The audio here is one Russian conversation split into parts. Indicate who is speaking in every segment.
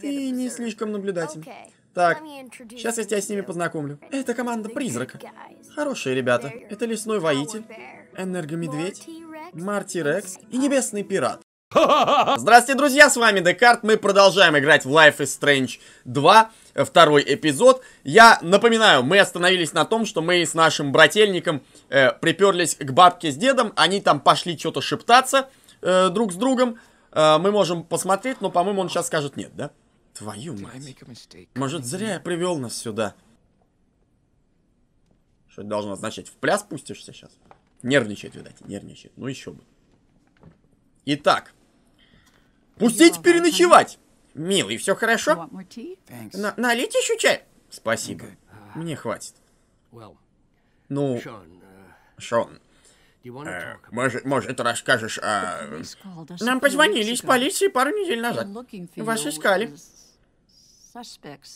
Speaker 1: Ты не слишком наблюдатель. Так, сейчас я тебя с ними познакомлю. Это команда Призрака. Хорошие ребята. Это Лесной Воитель, Энергомедведь, Марти Рекс и Небесный Пират. Здравствуйте, друзья, с вами Декарт. Мы продолжаем играть в Life is Strange 2, э, второй эпизод. Я напоминаю, мы остановились на том, что мы с нашим брательником э, приперлись к бабке с дедом. Они там пошли что-то шептаться э, друг с другом. Э, мы можем посмотреть, но, по-моему, он сейчас скажет нет, да? Твою мать. Может, зря я привел нас сюда. Что это должно означать? В пляс пустишься сейчас? Нервничает, видать, нервничает. Ну еще бы. Итак. Пустить переночевать. Милый, все хорошо? На налить еще чай? Спасибо. Мне хватит. Ну, uh, Шон, Э, может, может, расскажешь о... А, нам позвонили из полиции пару недель назад. Вас искали.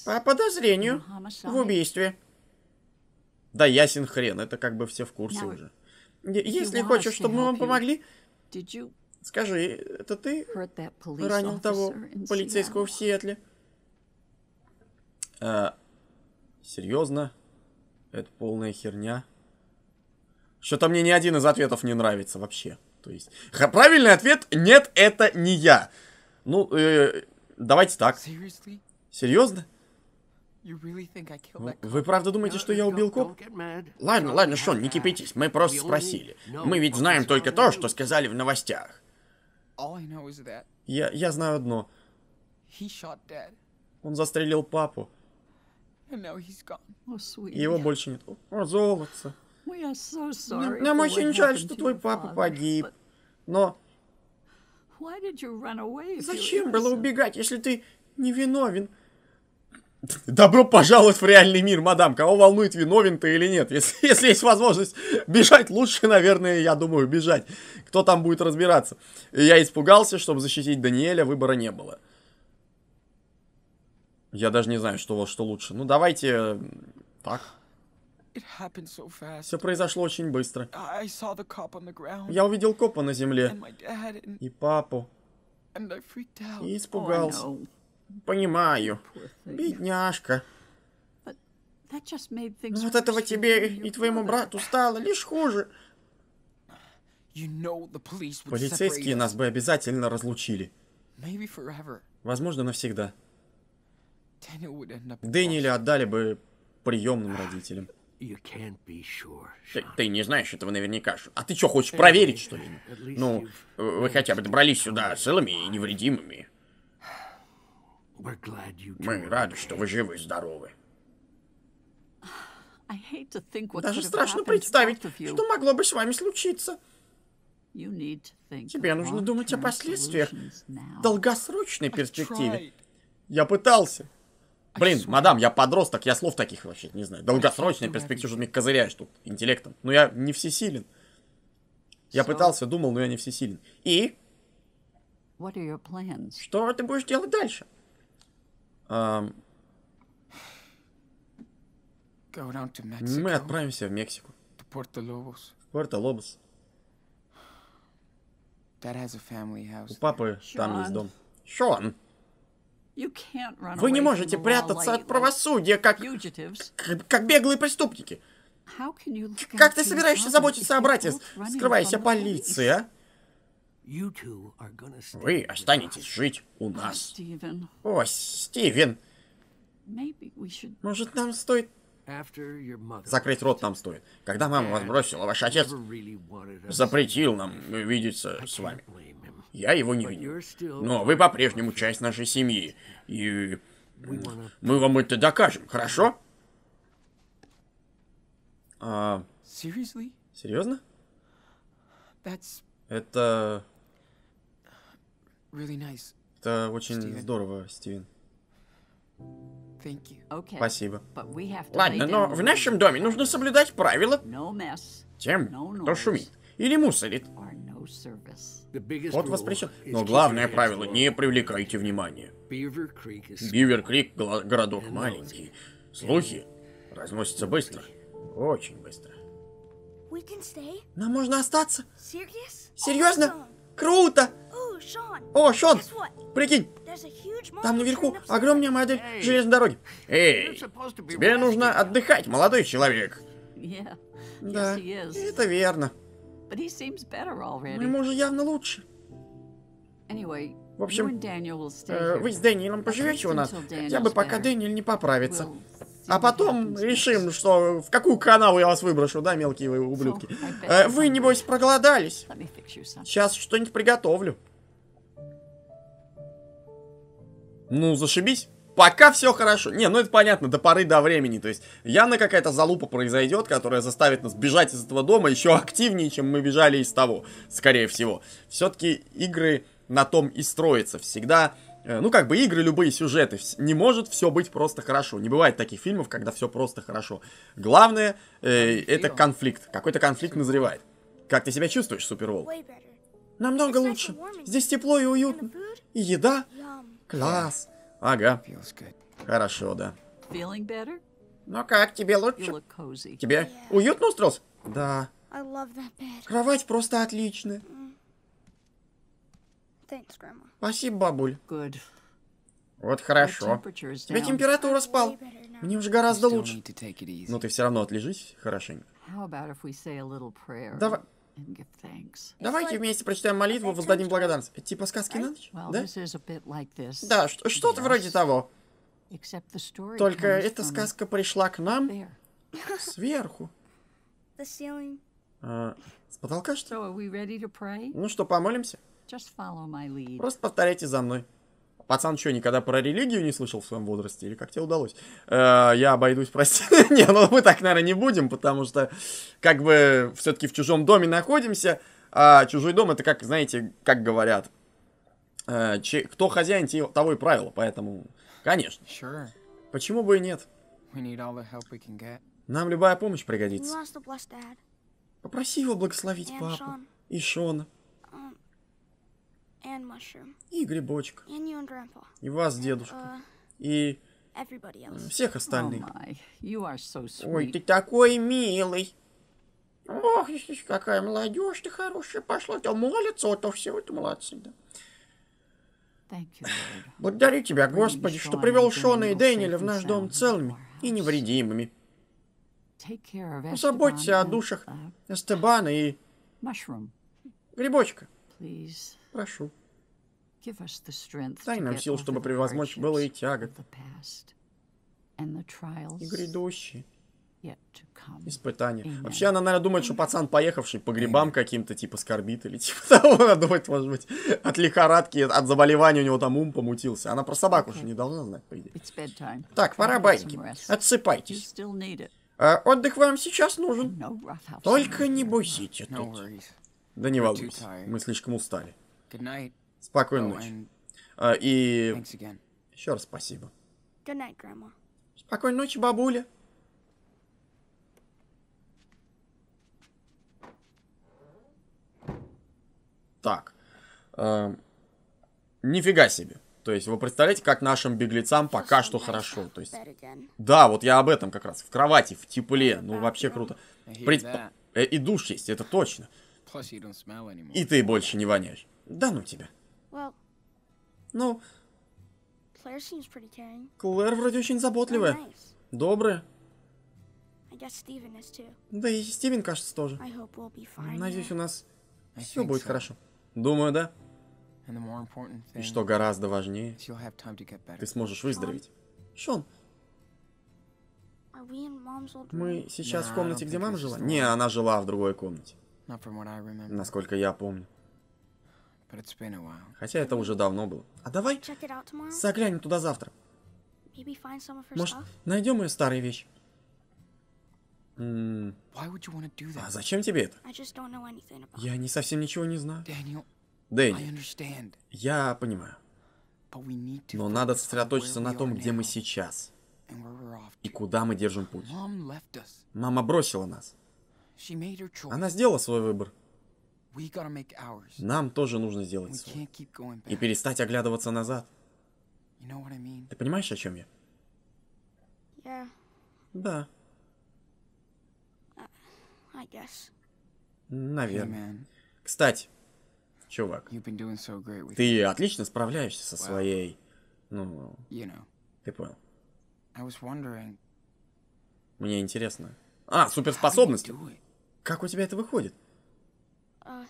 Speaker 1: По подозрению в убийстве. Да ясен хрен, это как бы все в курсе уже. Если хочешь, чтобы мы вам помогли, скажи, это ты ранил того полицейского в Сиэтле? Э, Серьезно? Это полная херня. Что-то мне ни один из ответов не нравится вообще. То есть, правильный ответ нет, это не я. Ну, э, давайте так. Серьезно?
Speaker 2: Вы,
Speaker 1: правда думаете, что я убил коп? Ладно, ладно, Шон, не кипятись, мы просто спросили. Мы ведь знаем только то, что сказали в новостях. Я, я знаю одно. Он застрелил папу.
Speaker 2: Его больше
Speaker 1: нет. О, золотце.
Speaker 2: Нам
Speaker 1: очень жаль, что твой папа погиб. Но зачем было убегать, если ты невиновен? Добро пожаловать в реальный мир, мадам. Кого волнует, виновен ты или нет. Если, если есть возможность бежать, лучше, наверное, я думаю, бежать. Кто там будет разбираться? Я испугался, чтобы защитить Даниэля, выбора не было. Я даже не знаю, что, что лучше. Ну, давайте э, так. Все произошло очень быстро. Я увидел копа на земле. И папу.
Speaker 2: И oh, испугался.
Speaker 1: Понимаю. Бедняжка. Но от этого тебе и твоему брату стало лишь хуже.
Speaker 2: Полицейские нас
Speaker 1: бы обязательно разлучили. Возможно, навсегда. Дэниеля отдали бы приемным родителям. Ты, ты не знаешь этого наверняка. А ты что, хочешь проверить, что ли? Ну, э, вы хотя бы добрались сюда целыми и невредимыми. Мы рады, что вы живы и здоровы. Даже страшно представить, что могло бы с вами случиться. Тебе нужно думать о последствиях долгосрочной перспективе. Я пытался. А Блин, а мадам, я подросток, я слов таких вообще не знаю. Долгосрочная перспектива, что ты мне козыряешь тут интеллектом. Но ну, я не всесилен. Я пытался, думал, но я не всесилен. И? Что ты будешь
Speaker 3: делать дальше?
Speaker 1: Um... Мы отправимся в Мексику. В Порто-Лобос.
Speaker 2: У папы Шон. там есть дом.
Speaker 1: Шон. Вы не можете прятаться от правосудия, как, как, беглые преступники.
Speaker 3: Как ты собираешься заботиться о брате, скрываясь от полиции,
Speaker 1: а? Вы останетесь жить у нас. О, Стивен.
Speaker 3: Может, нам стоит... Закрыть рот
Speaker 1: нам стоит. Когда мама вас бросила, ваш отец запретил нам видеться с вами. Я его не виню. Но вы по-прежнему часть нашей семьи. И мы вам это докажем, хорошо? А... Серьезно? Это...
Speaker 2: Это
Speaker 1: очень здорово, Стивен.
Speaker 2: Спасибо. Ладно, но в нашем доме
Speaker 1: нужно соблюдать правила тем, кто шумит или мусорит.
Speaker 3: Вот вас воспрещен. Но главное правило —
Speaker 1: не привлекайте внимания. Бивер Крик — городок маленький. Слухи разносятся быстро. Очень быстро. Нам можно остаться?
Speaker 3: Серьезно? Круто! О, Шон! Прикинь!
Speaker 1: Там наверху огромная модель железной дороги. Эй, тебе нужно отдыхать, молодой человек.
Speaker 3: Да, это верно. But he seems better already. Ну, ему
Speaker 1: же явно лучше. Anyway, в общем,
Speaker 3: э, вы с Дэниелом поживете у нас, хотя бы пока
Speaker 1: Дэниель не поправится. А потом решим, что в какую канаву я вас выброшу, да, мелкие вы ублюдки. Э, вы, небось, проголодались. Сейчас что-нибудь приготовлю. Ну, зашибись. Пока все хорошо. Не, ну это понятно, до поры до времени. То есть, явно какая-то залупа произойдет, которая заставит нас бежать из этого дома еще активнее, чем мы бежали из того, скорее всего. Все-таки игры на том и строятся. Всегда э, ну, как бы игры, любые сюжеты, не может все быть просто хорошо. Не бывает таких фильмов, когда все просто хорошо. Главное, э, это конфликт. Какой-то конфликт назревает. Как ты себя чувствуешь, Супервол? Намного лучше. Здесь тепло и уютно. И еда. Класс. Ага. Хорошо, да. Ну как, тебе лучше? Тебе уютно устроился? Да.
Speaker 3: Кровать просто отличная. Mm.
Speaker 1: Спасибо, бабуль. Вот хорошо. Тебе температура спал. Мне уже гораздо лучше. Но ну ты все равно отлежись хорошенько. Давай, Давайте вместе прочитаем молитву, воздадим благодарность. типа сказки на ночь, да? Да, что-то вроде того. Только эта сказка пришла к нам сверху. А, с потолка
Speaker 3: что? Ну
Speaker 1: что, помолимся? Просто повторяйте за мной. Пацан, что, никогда про религию не слышал в своем возрасте? Или как тебе удалось? Э, я обойдусь, прости. не, ну мы так, наверное, не будем, потому что как бы все-таки в чужом доме находимся. А чужой дом это как, знаете, как говорят. Э, че, кто хозяин, того и правило. Поэтому, конечно. Sure. Почему бы и нет? Нам любая помощь пригодится. Попроси его благословить папу и Шона. И грибочек. И вас, дедушка. А, и всех остальных. Ой, ты такой милый. Ох, какая молодежь ты хорошая пошла. То молятся, вот то все, это молодцы. Да. Благодарю тебя, Господи, что привел Шона и Дэниеля в наш дом целыми и невредимыми. Позаботься о душах uh, Эстебана и... Uh, грибочка. Прошу. Дай нам сил, чтобы превозмочь было и тягот, и грядущие испытания. Вообще, она, наверное, думает, что пацан поехавший по грибам каким-то, типа, скорбит или типа того. Она думает, может быть, от лихорадки, от заболевания у него там ум помутился. Она про собаку же не должна знать, по идее. Так, пора, байки. Отсыпайтесь. А, отдых вам сейчас нужен. Только не бусите тут. Да не волнуйся, мы слишком устали. Good night. Спокойной oh, ночи. А, и... Еще раз спасибо.
Speaker 3: Good Night, Grandma. Спокойной ночи, бабуля.
Speaker 1: Так. Э, нифига себе. То есть вы представляете, как нашим беглецам пока что хорошо. То есть, да, вот я об этом как раз. В кровати, в тепле. Ну, вообще круто. При... Э, и душ есть, это точно. И ты больше не воняешь. Да ну тебя. Ну,
Speaker 3: Клэр вроде очень заботливая. Oh,
Speaker 1: Добрая. Да и Стивен, кажется, тоже. Надеюсь, у нас все будет хорошо. Думаю, да. И что гораздо важнее, ты сможешь выздороветь. Шон,
Speaker 3: мы сейчас в комнате, где мама
Speaker 2: жила? Не, она
Speaker 1: жила в другой комнате. Насколько я помню. Хотя это уже давно было. А давай заглянем туда завтра. Может, найдем ее старые вещи? М
Speaker 2: а зачем тебе это?
Speaker 1: Я не совсем ничего не знаю. Дэнни, я понимаю. Но надо сосредоточиться на том, где мы сейчас. И куда мы держим путь. Мама бросила нас. Она сделала свой выбор. Нам тоже нужно сделать свой. И перестать оглядываться назад. Ты понимаешь, о чем я? Да.
Speaker 3: А,
Speaker 1: Наверное. Кстати, чувак, ты отлично справляешься со своей... Ну, ты понял. Мне интересно. А, суперспособность! Как у тебя это выходит? А...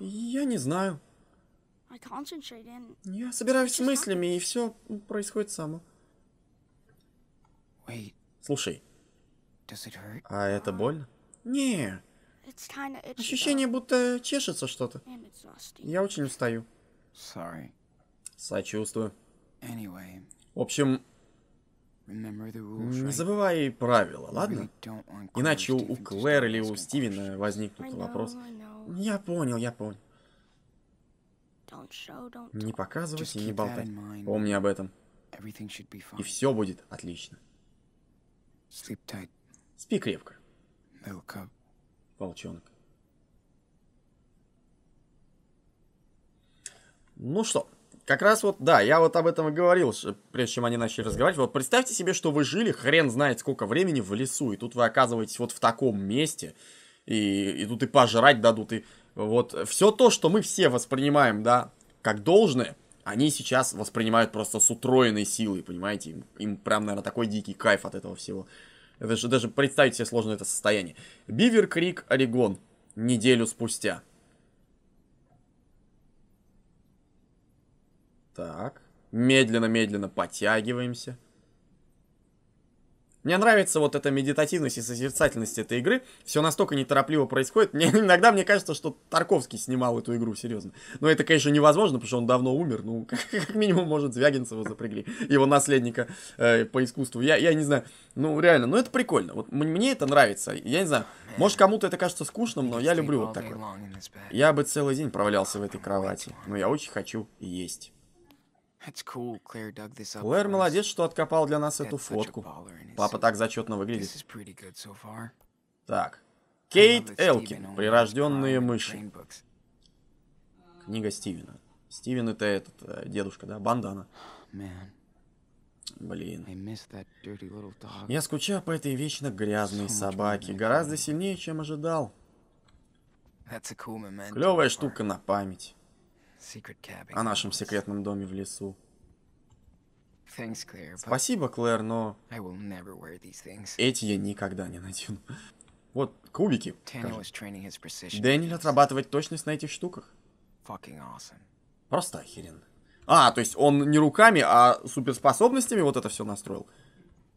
Speaker 1: Я не знаю. Я собираюсь с мыслями, и все происходит само. Слушай. А это больно? Не. Ощущение, будто чешется что-то. Я очень устаю. Сочувствую. В общем, не забывай правила, ладно? Иначе у, Клэр или у Стивена возникнут вопрос. Я понял, я понял.
Speaker 3: Не показывайся, и не болтай.
Speaker 1: Помни об этом. И все будет отлично. Спи крепко. Волчонок. Ну что, как раз вот, да, я вот об этом и говорил, прежде чем они начали разговаривать. Вот представьте себе, что вы жили, хрен знает сколько времени в лесу, и тут вы оказываетесь вот в таком месте, и, и тут и пожрать дадут, и вот все то, что мы все воспринимаем, да, как должное, они сейчас воспринимают просто с утроенной силой, понимаете? Им, им прям, наверное, такой дикий кайф от этого всего. Это же даже представить себе сложно это состояние. Бивер Крик, Орегон. Неделю спустя. Так. Медленно-медленно подтягиваемся. Мне нравится вот эта медитативность и созерцательность этой игры. Все настолько неторопливо происходит. Мне, иногда мне кажется, что Тарковский снимал эту игру, серьезно. Но это, конечно, невозможно, потому что он давно умер. Ну, как, как минимум, может, Звягинцева запрягли, его наследника э, по искусству. Я, я не знаю. Ну, реально, ну это прикольно. Вот мне это нравится. Я не знаю, может, кому-то это кажется скучным, но я люблю вот такое. Я бы целый день провалялся в этой кровати. Но я очень хочу есть. Лэр молодец, что откопал для нас эту фотку. Папа так зачетно выглядит. Так. Кейт Элкин. Прирожденные мыши. Книга Стивена. Стивен это этот, э, дедушка, да, бандана. Блин. Я скучаю по этой вечно грязной собаке. Гораздо сильнее, чем ожидал. Клевая штука на память о нашем секретном доме в лесу. Спасибо, Клэр, но эти я никогда не надену. Вот, кубики. Дэниель отрабатывает точность на этих штуках. Просто охеренно. А, то есть он не руками, а суперспособностями вот это все настроил.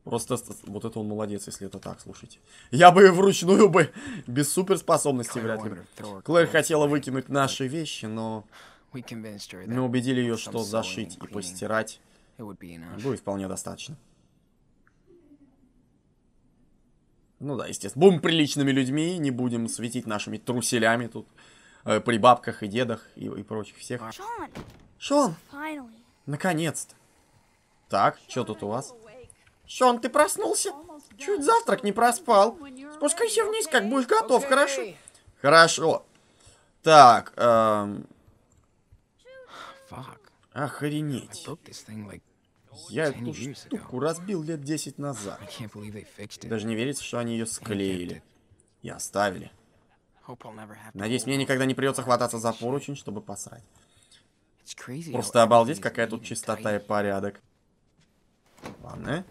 Speaker 1: Просто вот это он молодец, если это так, слушайте. Я бы вручную бы без суперспособностей вряд ли. Клэр хотела выкинуть наши вещи, но мы убедили ее, что зашить и постирать будет вполне достаточно. Ну да, естественно. Будем приличными людьми, не будем светить нашими труселями тут. Э, при бабках и дедах и, и прочих всех. Шон! Шон! Наконец-то! Так, что тут у вас? Шон, ты проснулся? Чуть завтрак не проспал. Спускайся вниз, как будешь готов, хорошо? Хорошо. Так, эм... Охренеть. Я эту штуку разбил лет 10 назад. Даже не верится, что они ее склеили. И оставили. Надеюсь, мне никогда не придется хвататься за поручень, чтобы посрать. Просто обалдеть, какая тут чистота и порядок. Ладно.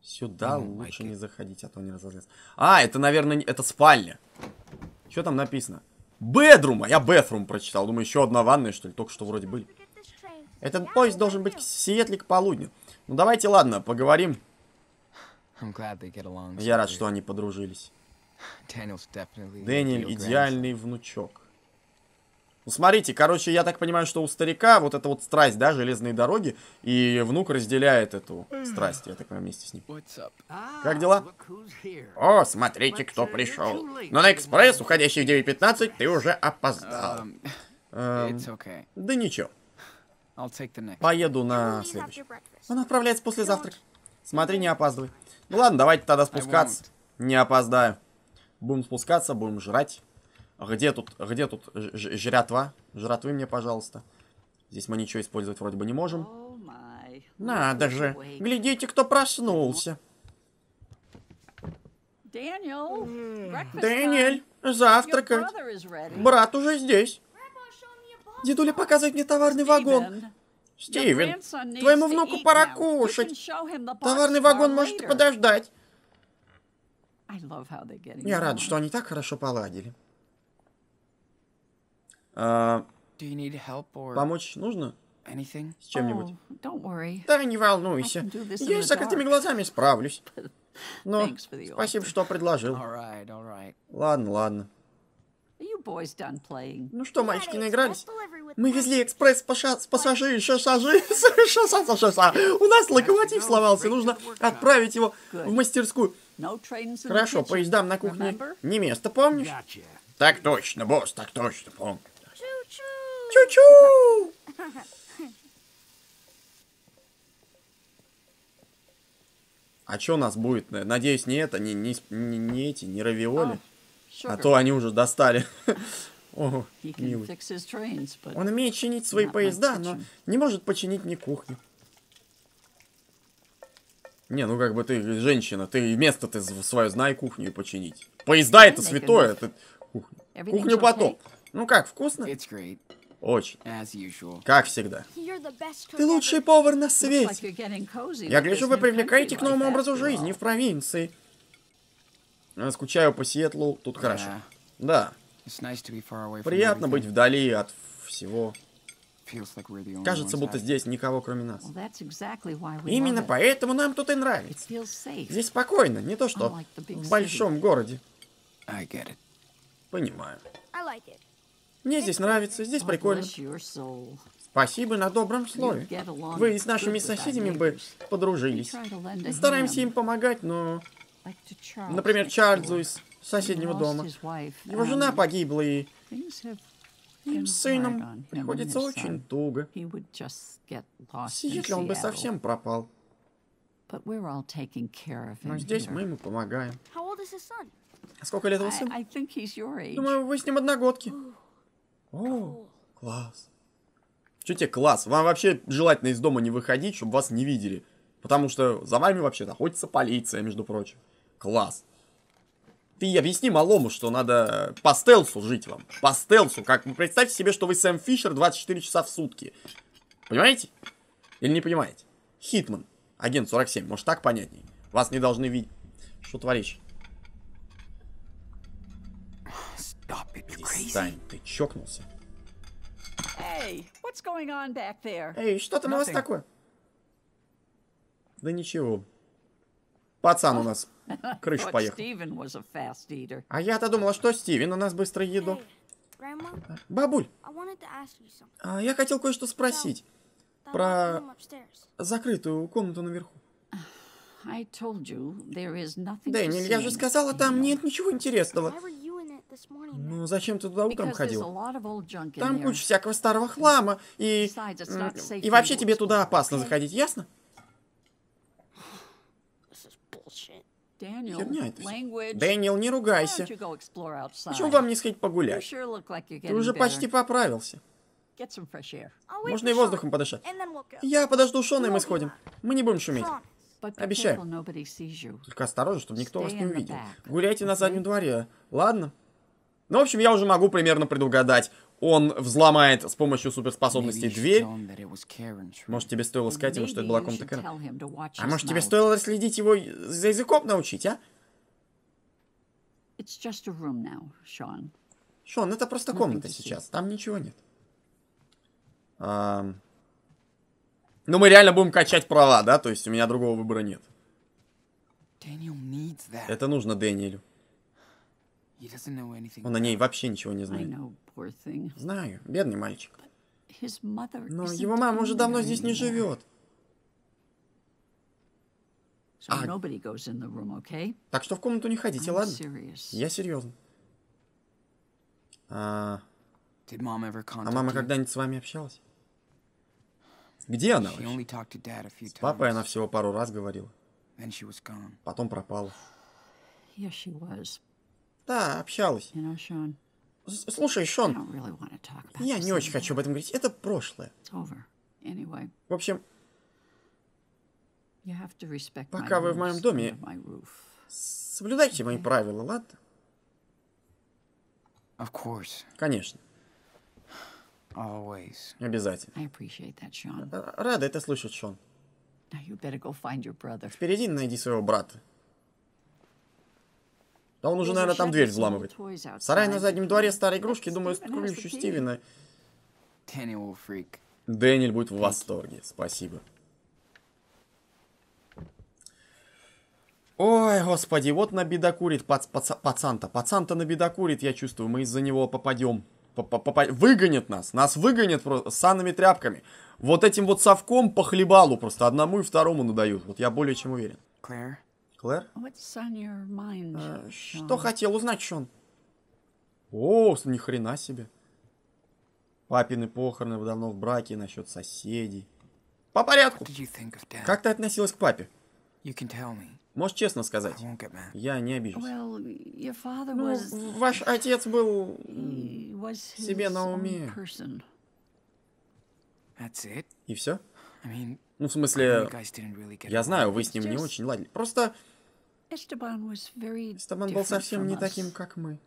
Speaker 1: Сюда лучше не заходить, а то не разозлятся. А, это, наверное, это спальня. Что там написано? Бедрум! А я Бэфрум прочитал. Думаю, еще одна ванная, что ли. Только что вроде были. Этот поезд должен быть в Сиэтле к полудню. Ну давайте, ладно, поговорим. Я рад, что они подружились. Дэниэль идеальный внучок. Ну, смотрите, короче, я так понимаю, что у старика вот эта вот страсть, да, железные дороги, и внук разделяет эту страсть, я так понимаю, вместе с ним. Как дела? О, смотрите, кто пришел. Но на экспресс, уходящий в 9.15, ты уже опоздал. Эм, эм да ничего. Поеду на следующий. Он отправляется после завтрака. Смотри, не опаздывай. Ну ладно, давайте тогда спускаться. Не опоздаю. Будем спускаться, будем жрать. Где тут, где тут жратва? Жратвы мне, пожалуйста. Здесь мы ничего использовать вроде бы не можем. Надо же. Глядите, кто проснулся.
Speaker 3: Дэниэль,
Speaker 1: завтракать. Брат уже здесь. Дедуля показывает мне товарный вагон. Стивен, твоему внуку пора кушать. Товарный вагон может подождать. Я рад, что они так хорошо поладили. А, помочь нужно? С чем-нибудь?
Speaker 2: Oh,
Speaker 1: да, не волнуйся. Я с закрытыми глазами справлюсь. Но спасибо, что предложил. All right, all right. Ладно, ладно. Ну что, мальчики, наигрались? Мы везли экспресс с пассажи, шашажи, шаса, шаса. У нас локомотив ну, сломался, нужно отправить его в мастерскую. Хорошо, поездам на кухне не место, помнишь? Так точно, босс, так точно, помню. Чу-чу! А что у нас будет? Надеюсь, не это, не, не, не, не эти, не равиоли. а, а то они уже достали. Он умеет чинить свои поезда, но не может починить мне кухню. Не, ну как бы ты женщина, ты место ты свое знай кухню починить. Поезда это святое, это кухня. потом. Ну как, вкусно? Очень. Как всегда.
Speaker 3: Ты лучший повар на свете. Я гляжу, вы
Speaker 1: привлекаете к новому образу жизни в провинции. Я скучаю по Сиэтлу, тут хорошо. Да. Приятно быть вдали от всего. Кажется, будто здесь никого, кроме нас. Именно поэтому нам тут и нравится. Здесь спокойно, не то что в большом городе. Понимаю. Мне здесь нравится, здесь прикольно. Спасибо на добром слове. Вы с нашими соседями бы подружились. Стараемся им помогать, но... Например, Чарльзу из соседнего дома. Его жена um, погибла, и им с сыном приходится очень туго. Сидит ли он бы совсем пропал. Но здесь мы ему помогаем.
Speaker 3: А сколько лет его сын?
Speaker 1: Думаю, вы с ним одногодки. О, класс. Что тебе класс? Вам вообще желательно из дома не выходить, чтобы вас не видели. Потому что за вами вообще находится полиция, между прочим. Класс. Ты объясни малому, что надо по стелсу жить вам. По стелсу. Как, представьте себе, что вы Сэм Фишер 24 часа в сутки. Понимаете? Или не понимаете? Хитман. Агент 47. Может так понятней? Вас не должны видеть. Что творишь? Перестань, ты чокнулся.
Speaker 3: Эй, что там у вас такое?
Speaker 1: Да ничего. Пацан у нас крышу поехал. А я-то думала, что Стивен у нас быстро еду. А, бабуль, а, я хотел кое-что спросить про закрытую комнату наверху. Да, я же сказала, там нет ничего интересного. Ну, зачем ты туда утром ходил? Там куча всякого старого хлама, и... И вообще тебе туда опасно заходить, ясно?
Speaker 3: Херня это Дэниел, не ругайся. Почему вам не сходить погулять? Ты уже почти поправился. Можно и воздухом подышать.
Speaker 1: Я подожду Шона, и мы сходим. Мы не будем шуметь. Обещаю. Только осторожно, чтобы никто вас не увидел. Гуляйте на заднем дворе, ладно? Ну, в общем, я уже могу примерно предугадать. Он взломает с помощью суперспособностей дверь. Может, тебе стоило сказать ему, что это была комната Кэрон? А может, тебе стоило следить его за языком научить, а? Шон, это просто комната сейчас. Там ничего нет. А... Ну, мы реально будем качать права, да? То есть у меня другого выбора нет. Это нужно Дэниелю. Он о ней вообще ничего не знает. Знаю, бедный мальчик.
Speaker 2: Но
Speaker 3: его мама уже давно здесь не живет.
Speaker 1: А... Так что в комнату не ходите, ладно? Я серьезно. А... а мама когда-нибудь с вами общалась? Где она
Speaker 2: вообще? С папой она
Speaker 1: всего пару раз говорила. Потом пропала. Да, общалась. Слушай, Шон, я не очень хочу об этом говорить. Это прошлое. В общем, пока вы в моем доме, соблюдайте мои правила, ладно? Конечно. Обязательно. Рада это слышать, Шон. Впереди найди своего брата. Да он уже, наверное, там дверь взламывает. Сарай на заднем дворе старой игрушки, думаю, скрывающий Стивена. Дэниэль будет в восторге. Спасибо. Ой, господи, вот на бедокурит пац, пац, пацан-то. Пацан-то на я чувствую, мы из-за него попадем. П выгонят нас, нас выгонят просто санными тряпками. Вот этим вот совком по хлебалу просто одному и второму надают. Вот я более чем уверен. Клэр? Клэр. Mind, э, что хотел узнать, Шон? О, ни хрена себе. Папины похороны давно в браке насчет соседей. По порядку. Как ты относилась к папе? Можешь честно сказать? Я не обижусь. Well,
Speaker 2: ну, ваш отец
Speaker 3: был себе на уме.
Speaker 1: И все? I mean, ну, в смысле, really я знаю, вы с ним just... не очень ладили. Просто Эстебан был совсем не таким, как мы.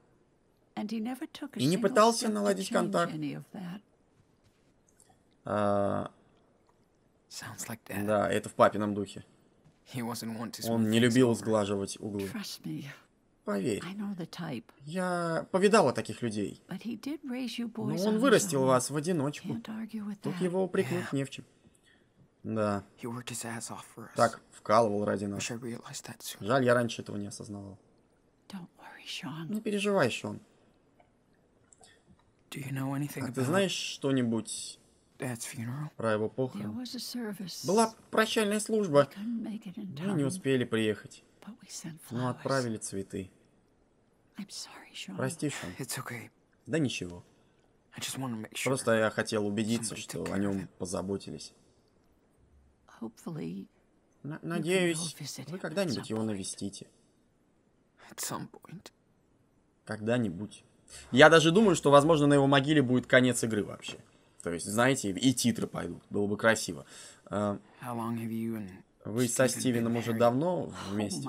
Speaker 3: И не пытался наладить контакт.
Speaker 1: А, да, это в папином духе. Он не любил сглаживать углы. Поверь, я повидала таких людей.
Speaker 3: Но он вырастил
Speaker 1: вас в одиночку. Тут его упрекнуть не в чем. Да. Так, вкалывал ради нас. Жаль, я раньше этого не осознавал.
Speaker 2: Не ну,
Speaker 1: переживай, Шон. А ты знаешь что-нибудь про его похороны? Была прощальная служба. Мы не успели приехать. Но отправили цветы. Прости, Шон. Да ничего. Просто я хотел убедиться, что о нем позаботились.
Speaker 2: Надеюсь, вы
Speaker 3: когда-нибудь
Speaker 1: его навестите. Когда-нибудь. Я даже думаю, что, возможно, на его могиле будет конец игры вообще. То есть, знаете, и титры пойдут. Было бы красиво. А, вы со Стивеном уже давно oh вместе?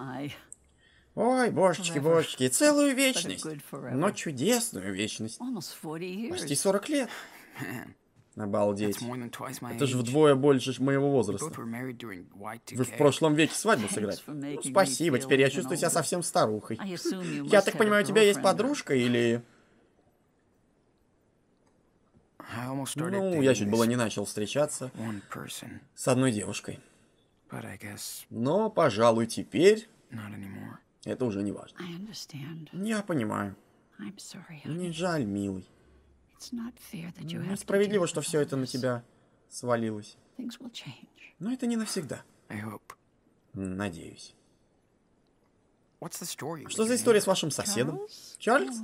Speaker 1: Ой, божечки, божечки, целую вечность. Но чудесную вечность. Почти 40 лет. Обалдеть. Это же вдвое больше моего возраста.
Speaker 2: Вы в прошлом
Speaker 1: веке свадьбу сыграли. Ну, спасибо, теперь я чувствую себя совсем старухой. Я так понимаю, у тебя есть подружка или... Ну, я чуть было не начал встречаться с одной девушкой. Но, пожалуй, теперь это уже не важно. Я понимаю. Мне жаль, милый.
Speaker 3: Несправедливо,
Speaker 1: что все это на тебя свалилось. Но это не навсегда. Надеюсь.
Speaker 2: Что за история с вашим соседом?
Speaker 1: Чарльз?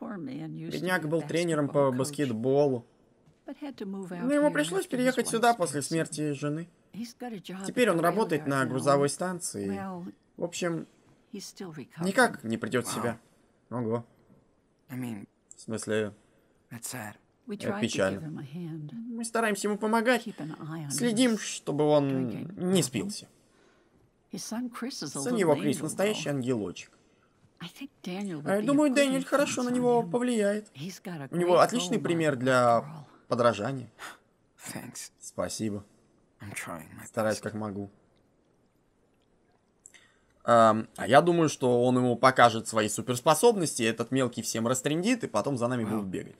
Speaker 3: Бедняк был тренером
Speaker 1: по баскетболу.
Speaker 3: Но ему пришлось переехать
Speaker 1: сюда после смерти жены. Теперь он работает на грузовой станции. В общем, никак не придет в себя. Ого. В смысле, это печально. Мы стараемся ему помогать, следим, чтобы он не спился. Сын его Крис настоящий ангелочек. А я думаю, Дэниэль хорошо на него повлияет. У него отличный пример для подражания. Спасибо. Стараюсь как могу. А я думаю, что он ему покажет свои суперспособности, этот мелкий всем растрендит, и потом за нами будет бегать.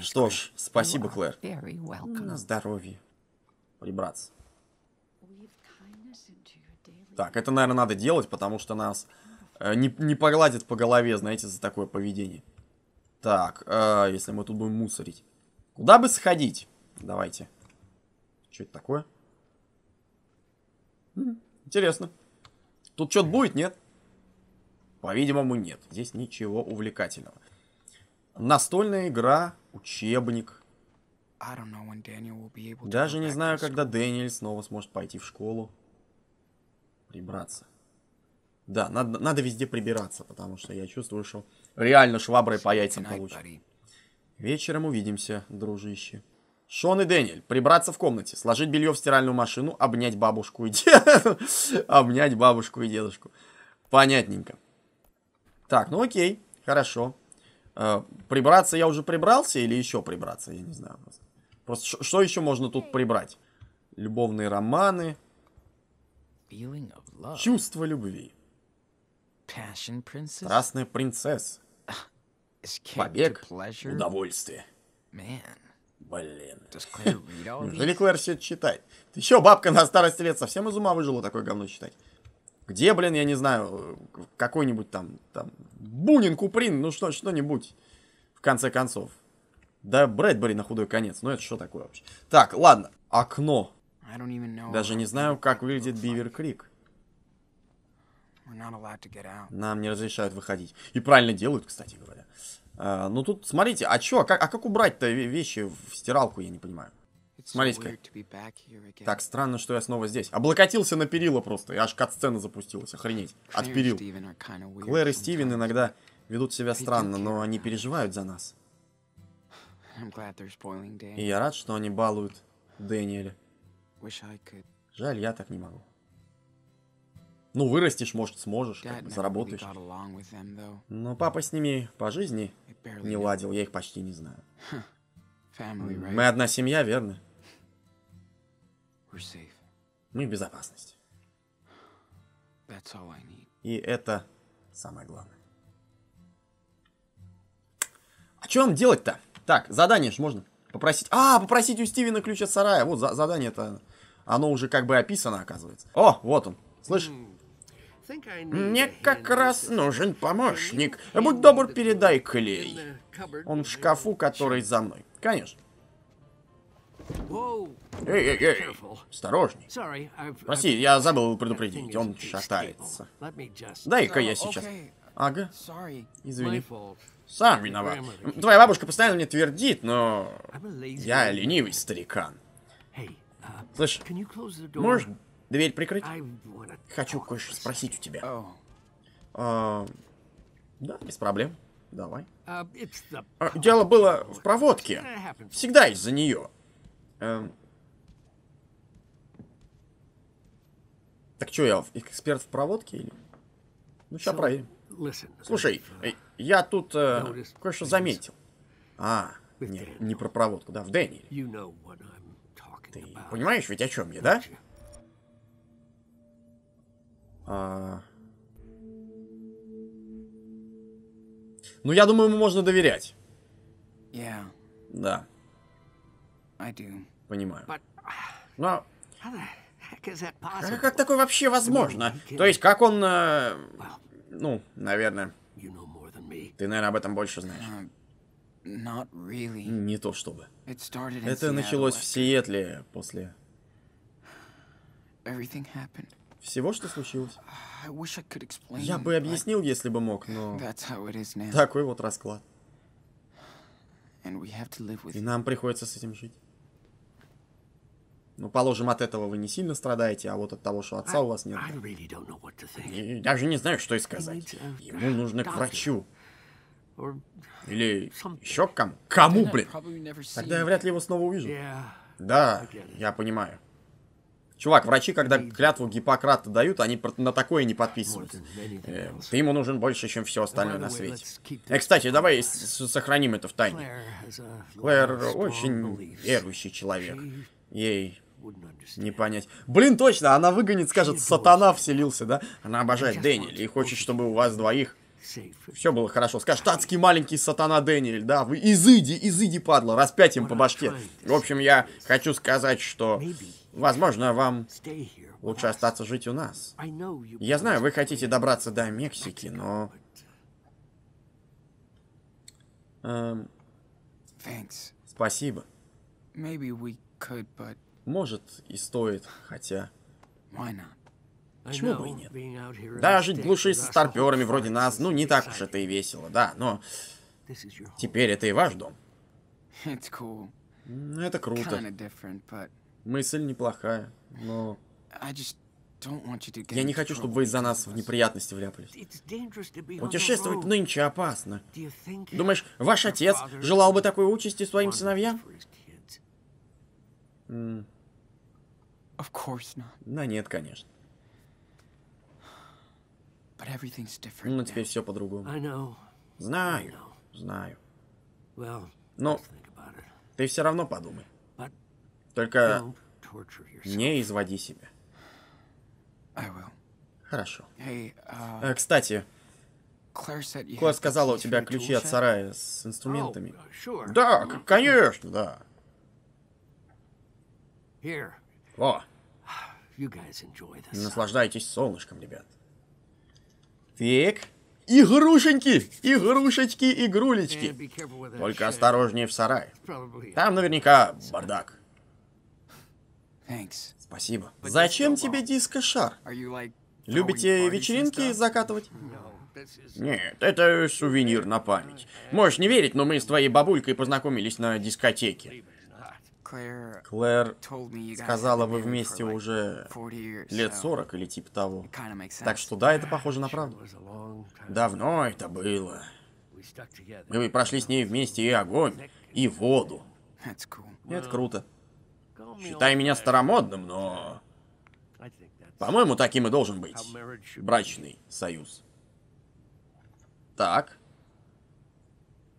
Speaker 1: Что ж, спасибо, Клэр. На здоровье. Прибраться. Так, это, наверное, надо делать, потому что нас э, не, не погладят по голове, знаете, за такое поведение. Так, э, если мы тут будем мусорить. Куда бы сходить? Давайте. Что это такое? интересно. Тут что-то будет, нет? По-видимому, нет. Здесь ничего увлекательного. Настольная игра, учебник. Даже не знаю, когда Дэниэль снова сможет пойти в школу. Прибраться. Да, надо, надо везде прибираться, потому что я чувствую, что реально шваброй по яйцам получит. Вечером увидимся, дружище. Шон и Дэниэль, прибраться в комнате, сложить белье в стиральную машину, обнять бабушку и дедушку. обнять бабушку и дедушку. Понятненько. Так, ну окей, хорошо. Э, прибраться я уже прибрался или еще прибраться, я не знаю. Просто что еще можно тут прибрать? Любовные романы. Чувство любви. Красная принцесса. Побег. Удовольствие.
Speaker 2: Блин. Неужели
Speaker 1: Клэр все читать? Ты еще бабка на старости лет совсем из ума выжила такое говно читать? где, блин, я не знаю, какой-нибудь там, там, Бунин, Куприн, ну что, что-нибудь, в конце концов. Да Брэдбери на худой конец, ну это что такое вообще? Так, ладно, окно. Даже не знаю, как выглядит Бивер Крик. Нам не разрешают выходить. И правильно делают, кстати говоря. А, ну тут, смотрите, а чё, а как, а как убрать-то вещи в стиралку, я не понимаю. Смотрите-ка. Так странно, что я снова здесь. Облокотился на перила просто. я аж кат-сцена запустилась. Охренеть. От перил. Клэр и Стивен иногда ведут себя странно, но они переживают за нас.
Speaker 2: И я рад,
Speaker 1: что они балуют Дэниеля. Жаль, я так не могу. Ну, вырастешь, может, сможешь, как бы, заработаешь. Но папа с ними по жизни не ладил, я их почти не знаю. Мы одна семья, верно? Мы в безопасности. И это самое главное. А что нам делать-то? Так, задание же можно попросить. А, попросить у Стивена ключ от сарая. Вот за задание-то, оно уже как бы описано, оказывается. О, вот он. Слышь? Мне как раз нужен помощник. Будь добр, передай клей. Он в шкафу, который за мной. Конечно. Эй-эй-эй, осторожней. Uh, Прости, я забыл предупредить, он шатается. Дай-ка uh, я сейчас... Ага, извини. Сам виноват. Твоя бабушка постоянно мне твердит, но... Я ленивый старикан. Uh, Слышь, можешь дверь прикрыть? Хочу кое-что спросить у тебя. Oh. А, да, без проблем. Давай. А, дело было в проводке. Всегда из-за нее. Эм... Так что я, эксперт в проводке или? Ну, сейчас so, проверим. Слушай, э, я тут э, кое-что заметил. А, не, не про проводку, да, в Дэниеле. Ты понимаешь ведь о чем я, да? А... Ну, я думаю, ему можно доверять. Да. I понимаю. Но как, как такое вообще возможно? То есть, как он... Э, ну, наверное... Ты, наверное, об этом больше знаешь. Uh, Не то чтобы. Это началось в Сиэтле после... Всего, что случилось.
Speaker 2: Uh, Я бы объяснил,
Speaker 1: если бы мог, но... Такой вот расклад. И нам приходится с этим жить. Ну, положим, от этого вы не сильно страдаете, а вот от того, что отца у вас нет. И даже не знаю, что и сказать. Ему нужно к врачу. Или еще к кому? Кому, блин? Тогда я вряд ли его снова увижу. Да, я понимаю. Чувак, врачи, когда клятву Гиппократа дают, они на такое не подписываются. Э, ты ему нужен больше, чем все остальное на свете. И э, кстати, давай сохраним это в тайне. Клэр очень верующий человек. Ей не понять. Блин, точно, она выгонит, скажет, сатана вселился, да? Она обожает Дэниеля и хочет, чтобы у вас двоих все было хорошо. Скажет, адский маленький сатана Дэниэль, да, вы изыди, изыди, падла, распять им по башке. В общем, я хочу сказать, что, возможно, вам лучше остаться жить у нас. Я знаю, вы хотите добраться до Мексики, но... Эм... Спасибо. could, but может и стоит, хотя... Почему бы и нет?
Speaker 2: Да, жить в глуши со старперами
Speaker 1: вроде нас, ну не так уж это и весело, да, но... Теперь это и ваш дом.
Speaker 2: это круто.
Speaker 1: Мысль неплохая, но...
Speaker 2: Я не хочу, чтобы вы
Speaker 1: из-за нас в неприятности вляпались. Путешествовать нынче ну, опасно. Думаешь, ваш отец желал бы такой участи своим сыновьям? Mm. Of course not. Да нет, конечно. But everything's different ну, теперь все по-другому. Знаю, знаю. Well, Но ты все равно подумай. But Только не изводи себя. Хорошо. Hey, uh, э, кстати, Клэр сказала, у тебя ключи от сарая с инструментами. Oh, sure. Да, конечно, да. О! Наслаждайтесь солнышком, ребят. Так. Игрушеньки! Игрушечки, игрулечки! Только осторожнее в сарае. Там наверняка бардак. Спасибо. Зачем тебе диско-шар?
Speaker 2: Любите вечеринки
Speaker 1: закатывать? Нет, это сувенир на память. Можешь не верить, но мы с твоей бабулькой познакомились на дискотеке. Клэр сказала, вы вместе уже лет 40 или типа того. Так что да, это похоже на правду. Давно это было. Мы прошли с ней вместе и огонь, и воду. Это круто. Считай меня старомодным, но... По-моему, таким и должен быть. Брачный союз. Так.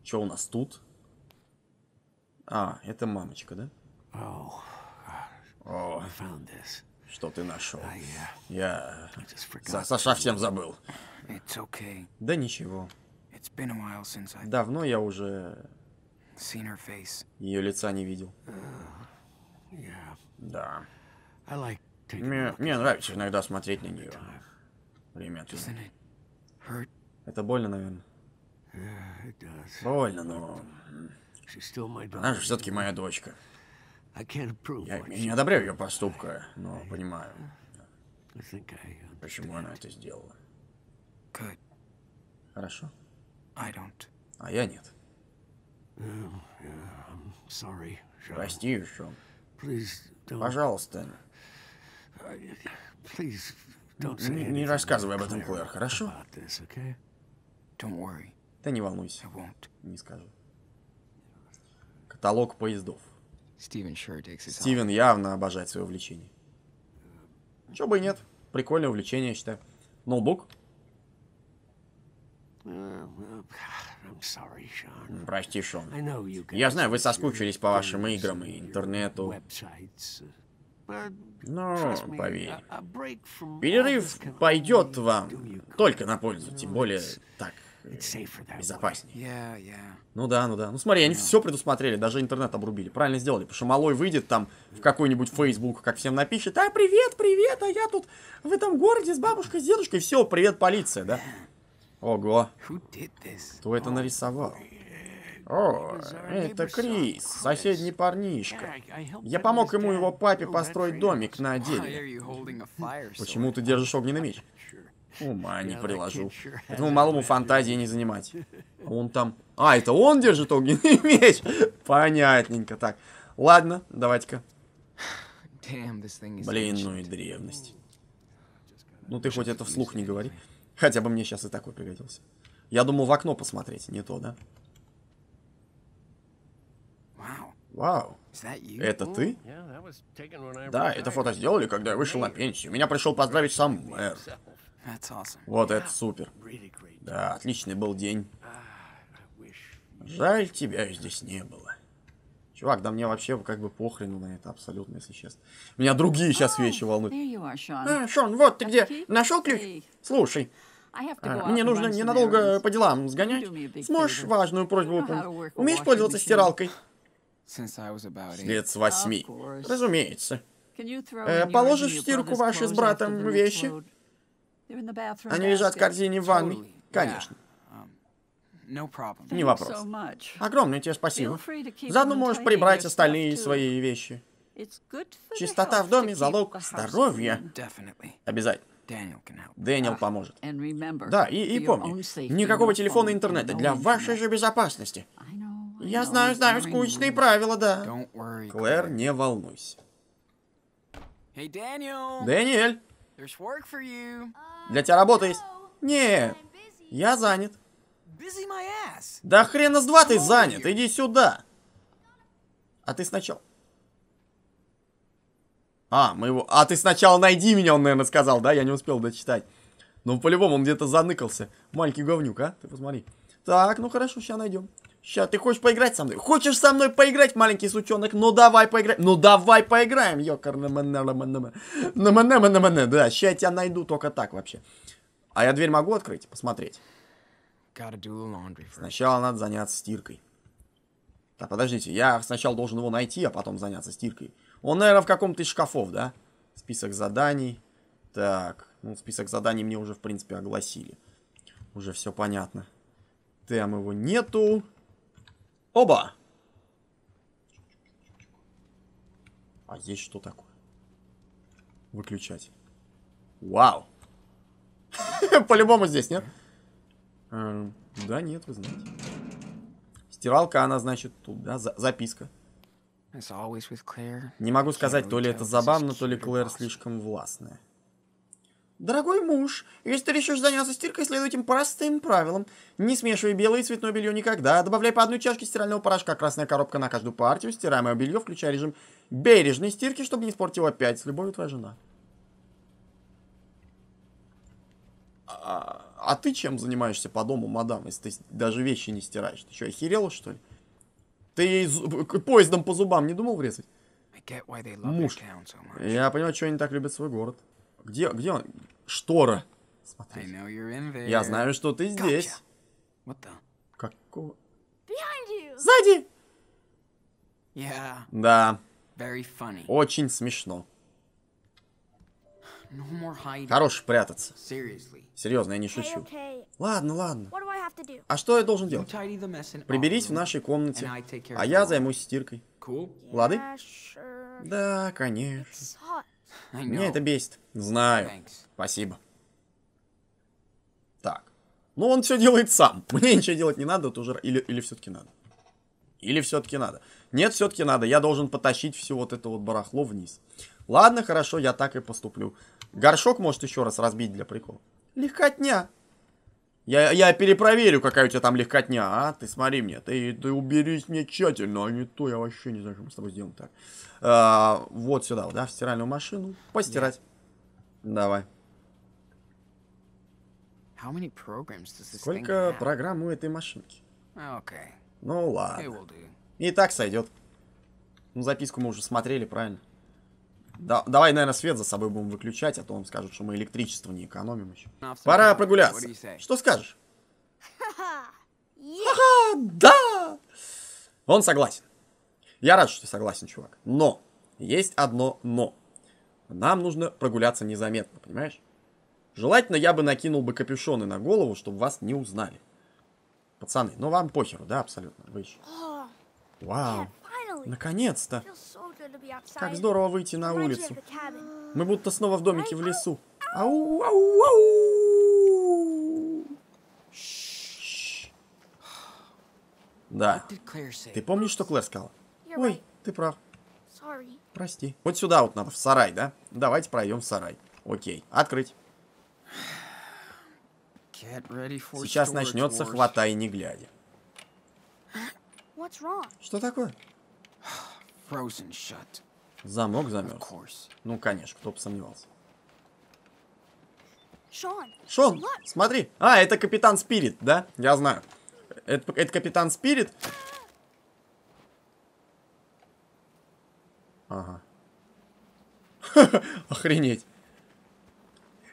Speaker 1: Что у нас тут? А, это мамочка, да? Oh, О, что ты нашел? Uh, я совсем забыл. Да ничего. Давно я уже ее лица не видел. Да. Мне, мне нравится иногда смотреть на нее. Время Это больно, наверное. Больно, но... Она же все-таки моя дочка. Я не одобряю ее поступка, но понимаю, почему она это сделала. Хорошо. А я
Speaker 2: нет. Oh, Прости, Шон.
Speaker 1: Пожалуйста.
Speaker 3: Uh,
Speaker 1: не, не
Speaker 2: рассказывай об этом, Клэр, хорошо?
Speaker 1: Ты не волнуйся. Не скажу. Каталог поездов. Стивен явно обожает свое увлечение. Чего бы и нет. Прикольное увлечение, я считаю. Ноутбук? Uh, Прости, Шон. Я знаю, вы соскучились по вашим играм и интернету. Uh, Но, поверь, перерыв пойдет вам только на пользу, тем более так безопаснее. Yeah, yeah. Ну да, ну да. Ну смотри, они yeah. все предусмотрели, даже интернет обрубили. Правильно сделали, потому что малой выйдет там в какой-нибудь Facebook, как всем напишет, а привет, привет, а я тут в этом городе с бабушкой, с дедушкой, все, привет, полиция, да? Ого. Кто это oh, нарисовал? О, это Крис, oh, соседний парнишка. Я помог ему его папе oh, построить домик на дереве. Почему ты держишь огненный меч? Ума не приложу. Этому малому фантазии не занимать. Он там... А, это он держит огненный меч! Понятненько. Так, ладно, давайте-ка. Блин, ну и древность. Ну ты хоть это вслух не говори. Хотя бы мне сейчас и такой пригодился. Я думал в окно посмотреть, не то, да? Вау. Это ты?
Speaker 3: Да, это фото
Speaker 1: сделали, когда я вышел на пенсию. Меня пришел поздравить сам мэр. Вот это супер. Да, отличный был день. Ah, Жаль, тебя здесь не было. Чувак, да мне вообще как бы похрену на это абсолютно, если честно. Меня другие сейчас oh, вещи волнуют. А, Шон, вот ты где. Нашел ключ? Слушай. А, мне нужно ненадолго по делам сгонять. Сможешь важную просьбу выполнить? Умеешь пользоваться стиралкой? Лет с восьми. Разумеется. Э, положишь в стирку ваши с братом вещи?
Speaker 3: Они лежат в корзине в ванной.
Speaker 1: Конечно. Um, не вопрос. Огромное тебе спасибо. Заодно можешь прибрать остальные свои вещи. Чистота в доме – залог здоровья. Обязательно. Дэниел ah, поможет. Да, и, и помни, никакого телефона и интернета для вашей же безопасности. Я знаю, знаю, скучные правила, да. Клэр, не волнуйся. Дэниэль! Для тебя работа есть? Не, я занят. Да хрена с два ты занят, иди сюда. А ты сначала... А, мы его... А ты сначала найди меня, он, наверное, сказал, да? Я не успел дочитать. Но ну, по-любому он где-то заныкался. Маленький говнюк, а? Ты посмотри. Так, ну хорошо, сейчас найдем. Сейчас ты хочешь поиграть со мной? Хочешь со мной поиграть, маленький сучонок? Ну давай поиграем. Ну давай поиграем, ёкарный Да, сейчас я тебя найду только так вообще. А я дверь могу открыть? Посмотреть. Сначала надо заняться стиркой. Да, подождите, я сначала должен его найти, а потом заняться стиркой. Он, наверное, в каком-то из шкафов, да? Список заданий. Так, ну, список заданий мне уже, в принципе, огласили. Уже все понятно. Там его нету. Оба! А есть что такое? Выключать. Вау! По-любому здесь, нет? Э, да, нет, вы знаете. Стиралка, она, значит, туда. Записка. Не могу сказать, то ли это забавно, то ли Клэр слишком властная. «Дорогой муж, если ты решишь заняться стиркой, следуй этим простым правилам. Не смешивай белое и цветное белье никогда. Добавляй по одной чашке стирального порошка, красная коробка на каждую партию, стирай стираемое белье, включая режим бережной стирки, чтобы не испортить его опять. С любовью твоя жена». А, а ты чем занимаешься по дому, мадам, если ты даже вещи не стираешь? Ты что, охерела, что ли? Ты поездом по зубам не думал врезать? Муж, я понимаю, что они так любят свой город. Где, где он? Штора. Смотри. Я знаю, что ты здесь. Gotcha. Какого? Сзади! Yeah. Да. Очень смешно.
Speaker 2: No Хорош
Speaker 1: прятаться. Seriously. Серьезно, я не шучу. Okay, okay. Ладно, ладно. А что я должен делать? Приберись в нашей комнате, а я займусь стиркой. Cool. Лады? Yeah, sure. Да, конечно. Меня это бесит. Знаю. Спасибо. Так. Ну, он все делает сам. Мне ничего делать не надо, уже Или, или все-таки надо. Или все-таки надо. Нет, все-таки надо. Я должен потащить все вот это вот барахло вниз. Ладно, хорошо, я так и поступлю. Горшок может еще раз разбить для прикола. Легкотня. Я, я перепроверю, какая у тебя там легкотня, а? Ты смотри мне, ты, ты уберись мне тщательно, а не то, я вообще не знаю, что мы с тобой сделаем так. А, вот сюда, да, в стиральную машину. Постирать. Давай. Сколько программ у этой машинки? Ну ладно. И так сойдет. Ну, записку мы уже смотрели, правильно? Да, давай, наверное, свет за собой будем выключать, а то вам скажут, что мы электричество не экономим еще. Пора прогуляться. Что скажешь? Ха-ха,
Speaker 3: да!
Speaker 1: Он согласен. Я рад, что ты согласен, чувак. Но, есть одно но. Нам нужно прогуляться незаметно, понимаешь? Желательно я бы накинул бы капюшоны на голову, чтобы вас не узнали. Пацаны, ну вам похеру, да, абсолютно? Вы еще. Вау, наконец-то.
Speaker 3: Как здорово выйти на улицу.
Speaker 1: Мы будто снова в домике в лесу. Ау, ау, ау. Да. Ты помнишь, что Клэр сказала? Ой, ты прав. Прости. Вот сюда вот надо, в сарай, да? Давайте пройдем в сарай. Окей, открыть.
Speaker 2: Сейчас начнется хватай не глядя. Что такое?
Speaker 1: Замок замерз. Ну, конечно, кто бы сомневался. Шон, Шон, смотри. А, это капитан Спирит, да? Я знаю. Это, это капитан Спирит. Ага. Охренеть.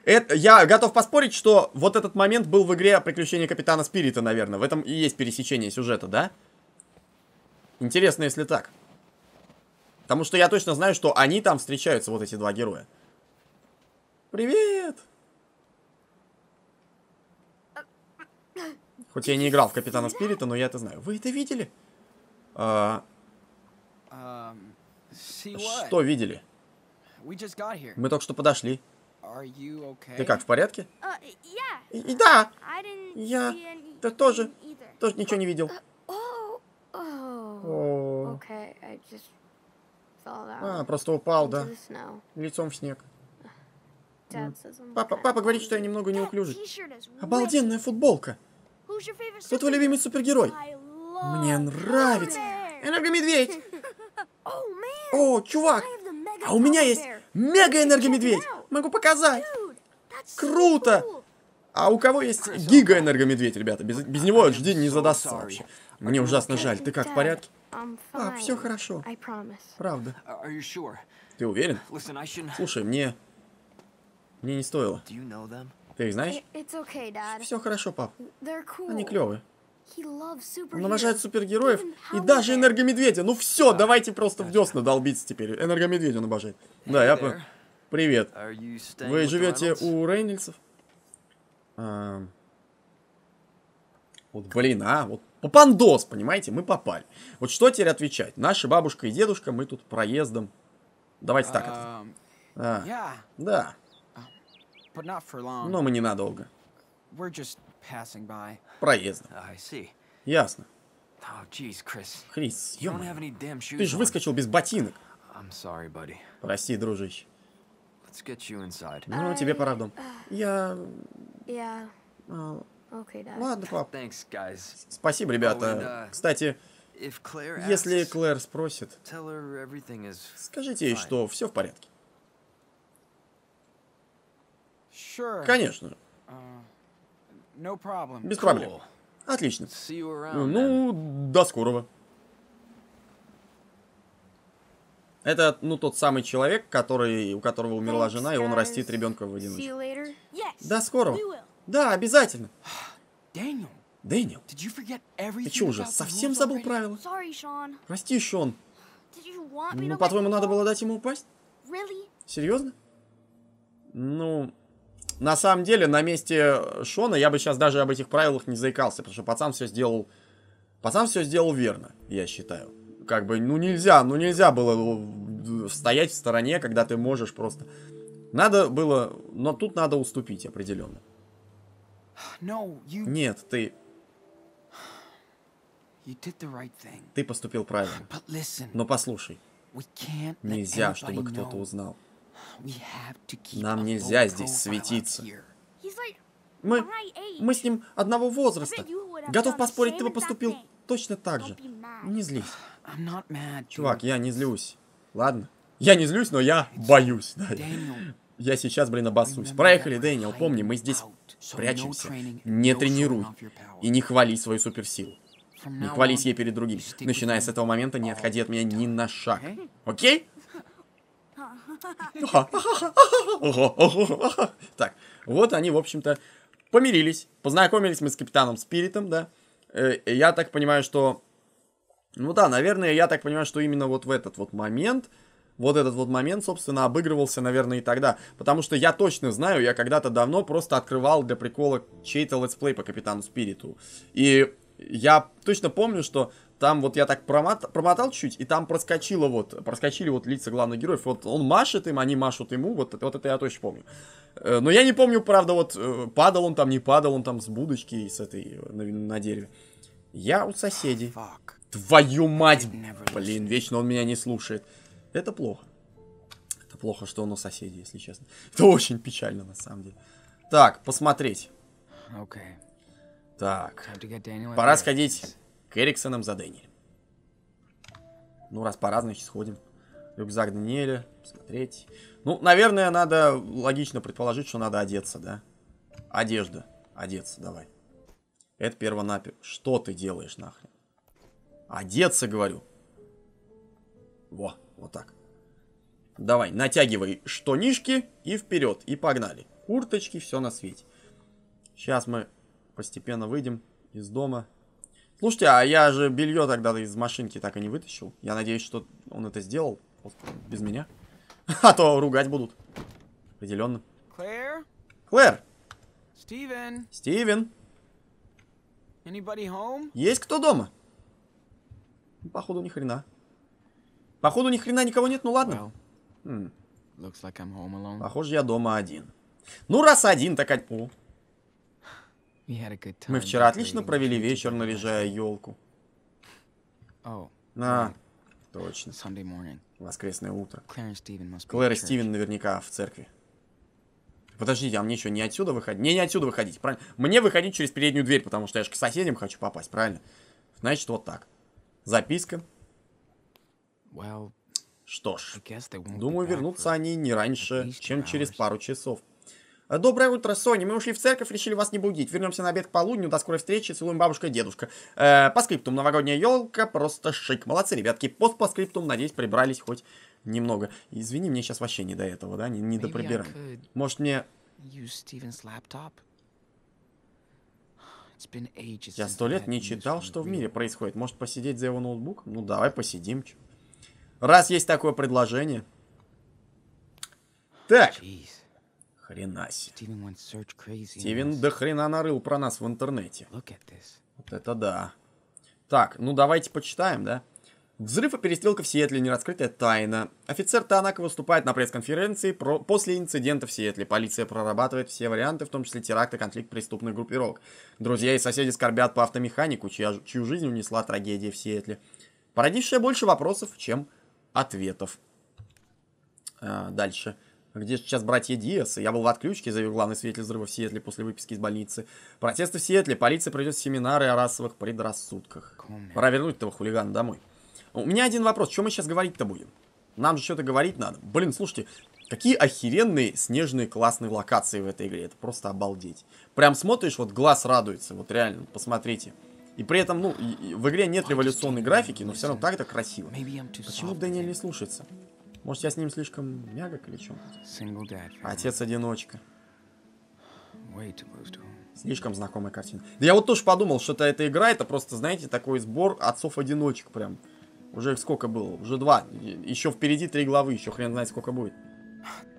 Speaker 1: Это, я готов поспорить, что вот этот момент был в игре «Приключения Капитана Спирита», наверное. В этом и есть пересечение сюжета, да? Интересно, если так. Потому что я точно знаю, что они там встречаются, вот эти два героя. Привет! Хоть я не играл в Капитана Спирита, но я это знаю. Вы это видели? А... Что видели? Мы только что подошли. Ты как, в порядке? А, и, да! Я да, тоже, тоже ничего не видел.
Speaker 3: Oh, а, просто упал, да.
Speaker 1: Лицом в снег. Ну, папа, папа говорит, что я немного неуклюжий. Обалденная футболка. Кто твой любимый супергерой? Мне нравится. Энергомедведь. Oh, О, чувак. А у меня есть мега-энергомедведь. Могу показать. Круто. А у кого есть гига-энергомедведь, ребята? Без, без него этот не задастся вообще. Мне ужасно жаль. Ты как, в порядке?
Speaker 3: А, все хорошо.
Speaker 2: Правда. А,
Speaker 1: Ты уверен? Слушай, мне... Мне не стоило. Ты их знаешь?
Speaker 3: Okay, все хорошо, пап. Cool. Они клевые. Он обожает
Speaker 1: супергероев и даже энергомедведя. Ну все, давайте просто в десна долбиться теперь. Энергомедведя он обожает. Hey да, я... There. Привет. Вы живете у Рейнольдсов? А... Вот блин, а, вот Попандос, понимаете, мы попали. Вот что теперь отвечать? Наша бабушка и дедушка, мы тут проездом. Давайте так. Эм, а. Да. А, Но мы ненадолго.
Speaker 2: Проездом. Uh, Ясно. Крис,
Speaker 1: oh, ты же выскочил без ботинок. Sorry, Прости, дружище. Ну, тебе пора в дом. Я...
Speaker 3: Yeah. Ладно, пап. Спасибо, ребята. Oh, uh, Кстати,
Speaker 2: если
Speaker 1: Клэр спросит, скажите ей, что все в порядке.
Speaker 2: Конечно. Uh, Без проблем. Отлично. Ну,
Speaker 1: до скорого. Это, ну, тот самый человек, который, у которого умерла жена, и он растит ребенка в одиночку. вечер. До скорого. Да, обязательно. Дэниел. Дэниел,
Speaker 2: ты что уже, совсем
Speaker 1: забыл правила? Прости, Шон. Ну, по-твоему, надо было дать ему упасть? Серьезно? Ну, на самом деле, на месте Шона я бы сейчас даже об этих правилах не заикался, потому что пацан все сделал... Пацан все сделал верно, я считаю. Как бы, ну нельзя, ну нельзя было стоять в стороне, когда ты можешь просто... Надо было... Но тут надо уступить определенно.
Speaker 2: Нет,
Speaker 1: ты... Ты поступил правильно. Но послушай, нельзя, чтобы кто-то узнал. Нам нельзя здесь светиться. Мы, мы с ним одного возраста. Готов поспорить, ты бы поступил точно так же. Не злись. Чувак, я не злюсь. Ладно? Я не злюсь, но я боюсь. Да. Я сейчас, блин, обоссусь. Проехали, Дэниел, помни, мы здесь прячемся. Не тренируй и не хвали свою суперсилу. Не хвались ей перед другими. Начиная с этого момента, не отходи от меня ни на шаг. Окей? Так, вот они, в общем-то, помирились. Познакомились мы с Капитаном Спиритом, да. Э, я так понимаю, что... Ну да, наверное, я так понимаю, что именно вот в этот вот момент вот этот вот момент, собственно, обыгрывался, наверное, и тогда. Потому что я точно знаю, я когда-то давно просто открывал для прикола чей-то летсплей по Капитану Спириту. И я точно помню, что там вот я так промот, промотал чуть, и там проскочило вот, проскочили вот лица главных героев. Вот он машет им, они машут ему, вот, вот это я точно помню. Э, но я не помню, правда, вот э, падал он там, не падал он там с будочки с этой на, на дереве. Я у соседей. Твою мать! Блин, вечно он меня не слушает. Это плохо. Это плохо, что он у соседей, если честно. Это очень печально, на самом деле. Так, посмотреть. Okay. Так. Пора сходить к Эриксонам за Дэниелем. Ну, раз пора, значит, сходим. Рюкзак Даниэля, посмотреть. Ну, наверное, надо логично предположить, что надо одеться, да? Одежда. Одеться, давай. Это первонапер. Что ты делаешь нахрен? Одеться, говорю. Во. Вот так. Давай, натягивай штанишки и вперед, и погнали. Курточки, все на свете. Сейчас мы постепенно выйдем из дома. Слушайте, а я же белье тогда из машинки так и не вытащил. Я надеюсь, что он это сделал. Просто без меня. А то ругать будут. Определенно. Клэр? Клэр!
Speaker 2: Стивен!
Speaker 1: Стивен! Есть кто дома? Походу, ни хрена. Походу ни хрена никого нет, ну ладно. Well,
Speaker 2: looks like I'm home alone.
Speaker 1: Похоже, я дома один. Ну, раз один, так... О. Мы вчера отлично провели вечер, наряжая елку. Oh, на, точно. Воскресное утро. Клэр и Стивен наверняка в церкви. Подождите, а мне еще не отсюда выходить? Не, не отсюда выходить, правильно? Мне выходить через переднюю дверь, потому что я же к соседям хочу попасть, правильно? Значит, вот так. Записка что ж, думаю, вернутся они не раньше, чем через пару часов. Э, доброе утро, Соня. Мы ушли в церковь, решили вас не будить. Вернемся на обед к полудню. До скорой встречи. Целуем бабушка и дедушка. Э, по скриптум. Новогодняя елка. Просто шик. Молодцы, ребятки. Пост по скриптум. Надеюсь, прибрались хоть немного. Извини, мне сейчас вообще не до этого, да? Не, не до прибирания. Может, мне... Я сто лет не читал, что в мире происходит. Может, посидеть за его ноутбук? Ну, давай посидим. Чё. Раз есть такое предложение. Так. Хрена себе. Стивен до хрена нарыл про нас в интернете. Вот это да. Так, ну давайте почитаем, да? Взрыв и перестрелка в Сиэтле – нераскрытая тайна. Офицер Танака выступает на пресс-конференции про... после инцидента в Сиэтле. Полиция прорабатывает все варианты, в том числе теракты, конфликт преступных группировок. Друзья и соседи скорбят по автомеханику, чья... чью жизнь унесла трагедия в Сиэтле, породившая больше вопросов, чем ответов. Э, дальше. Где сейчас братья Диас? Я был в отключке, заявил главный свидетель взрыва в Сиэтле после выписки из больницы. Протесты в Сиэтле, полиция проведет семинары о расовых предрассудках. Пора вернуть этого хулигана домой. У меня один вопрос, что мы сейчас говорить-то будем? Нам же что-то говорить надо. Блин, слушайте, какие охеренные снежные классные локации в этой игре. Это просто обалдеть. Прям смотришь, вот глаз радуется, вот реально, посмотрите. Посмотрите. И при этом, ну, в игре нет революционной графики, но все равно так это красиво. Почему Дэниэль не слушается? Может, я с ним слишком мягок или чем? Отец-одиночка. Слишком знакомая картина. Да я вот тоже подумал, что это эта игра, это просто, знаете, такой сбор отцов-одиночек прям. Уже их сколько было? Уже два. Еще впереди три главы, еще хрен знает сколько будет.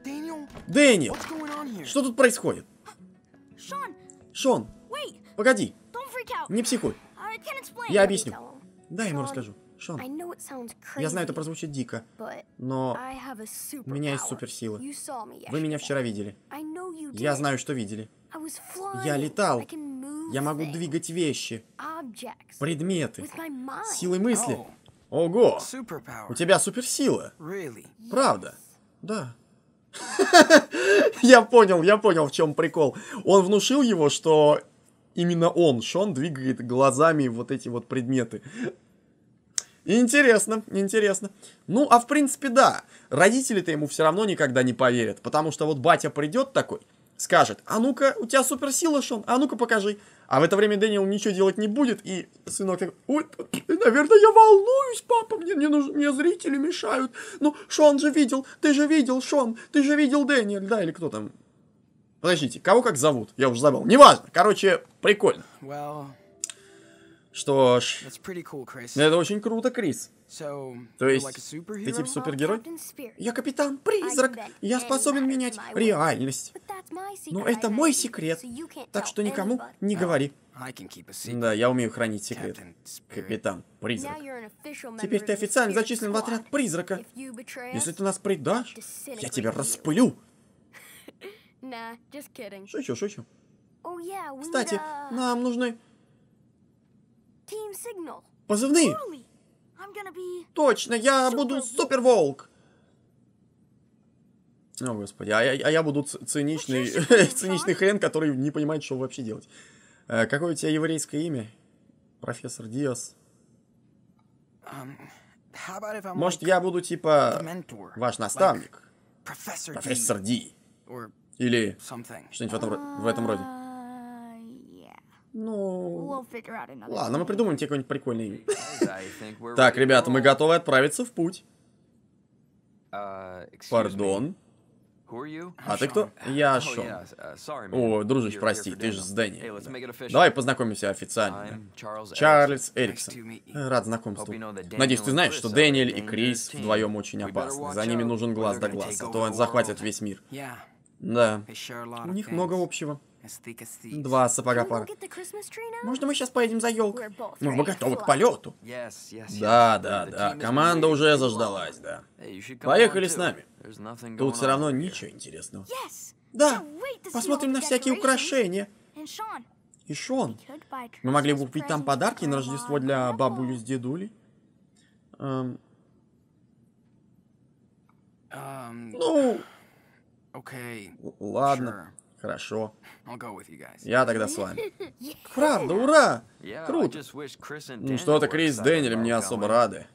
Speaker 1: Дэниел! Что тут происходит? Шон! Шон! Погоди! Не психуй! Я объясню. Да, я ему расскажу. Шон,
Speaker 3: я знаю, это прозвучит дико, но у меня есть суперсила. Вы меня вчера видели.
Speaker 1: Я знаю, что видели. Я летал. Я могу двигать вещи, предметы,
Speaker 2: силой мысли. Oh.
Speaker 1: Ого! У тебя суперсила. Правда? Да. Я понял, я понял, в чем прикол. Он внушил его, что именно он, Шон, двигает глазами вот эти вот предметы. Интересно, интересно. Ну, а в принципе, да. Родители-то ему все равно никогда не поверят, потому что вот батя придет такой, скажет, а ну-ка, у тебя суперсила, Шон, а ну-ка покажи. А в это время Дэниел ничего делать не будет, и сынок такой, ой, наверное, я волнуюсь, папа, мне, мне, нуж... мне зрители мешают. Ну, Шон же видел, ты же видел, Шон, ты же видел Дэниел, да, или кто там, Подождите, кого как зовут? Я уже забыл. Неважно. Короче, прикольно. Well, что ж, cool, это очень круто, Крис. So, То есть, like ты типа супергерой? Я капитан-призрак, я способен менять реальность. Но это мой секрет, так что никому не говори. Да, я умею хранить секрет. Капитан-призрак.
Speaker 3: Теперь ты официально зачислен в отряд призрака. Если
Speaker 1: ты нас предашь, я тебя распылю Шучу, шучу.
Speaker 3: Oh, Кстати, uh,
Speaker 1: нам нужны...
Speaker 3: Team signal.
Speaker 1: Позывные! Точно, я Super буду суперволк! О, господи, а я, а я буду циничный, циничный хрен, который не понимает, что вообще делать. Э, какое у тебя еврейское имя? Профессор Диас.
Speaker 2: Эм, Может, я
Speaker 1: буду типа ваш наставник? профессор Ди. Или что-нибудь в этом, в этом роде. А, ну... Ладно, мы придумаем тебе какой-нибудь прикольный
Speaker 2: имя. Так,
Speaker 1: ребята, мы готовы отправиться в путь. Uh, Пардон. А ты кто? Я oh, Шон. Uh, О, дружище, прости, ты же с Дэнни. Давай познакомимся официально. Чарльз Эриксон. Рад знакомству. Надеюсь, ты знаешь, что Дэниэль и Крис вдвоем очень опасны. За ними нужен глаз да глаз, а то он захватит весь мир. Да. У них много общего. Два сапога пара. Можно мы сейчас поедем за елкой? Ну, мы готовы к полету. Да, да, да. Команда уже заждалась, да. Поехали с нами. Тут все равно ничего интересного. Да, посмотрим на всякие украшения. И Шон. Мы могли бы купить там подарки на Рождество для бабули с дедулей. Эм... Um,
Speaker 2: ну, Okay.
Speaker 1: Ладно. Sure. Хорошо. Я тогда с вами. Правда, ура! Yeah, Круто! Ну что-то Крис с Дэниелем не особо рады.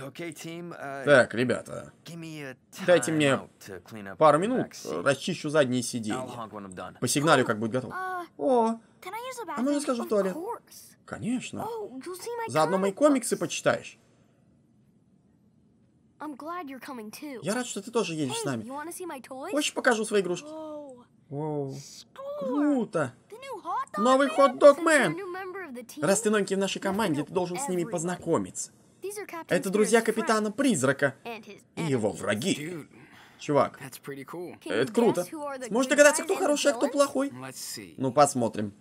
Speaker 1: Okay, team, uh, так, ребята, дайте мне пару минут, расчищу задние сиденья. По сигналю, как будет готов. А, О,
Speaker 3: а можно ну скажу в туалет?
Speaker 1: Конечно. Oh, Заодно мои комиксы почитаешь. Я рад, что ты тоже едешь с нами.
Speaker 3: Хочешь, покажу свои игрушки?
Speaker 1: Круто! Новый хот-дог мэн! Раз ты новенький в нашей команде, ты должен с ними познакомиться.
Speaker 3: Это друзья капитана
Speaker 1: Призрака и его враги. Чувак, это круто. Сможешь догадаться, кто хороший, а кто плохой? Ну, посмотрим.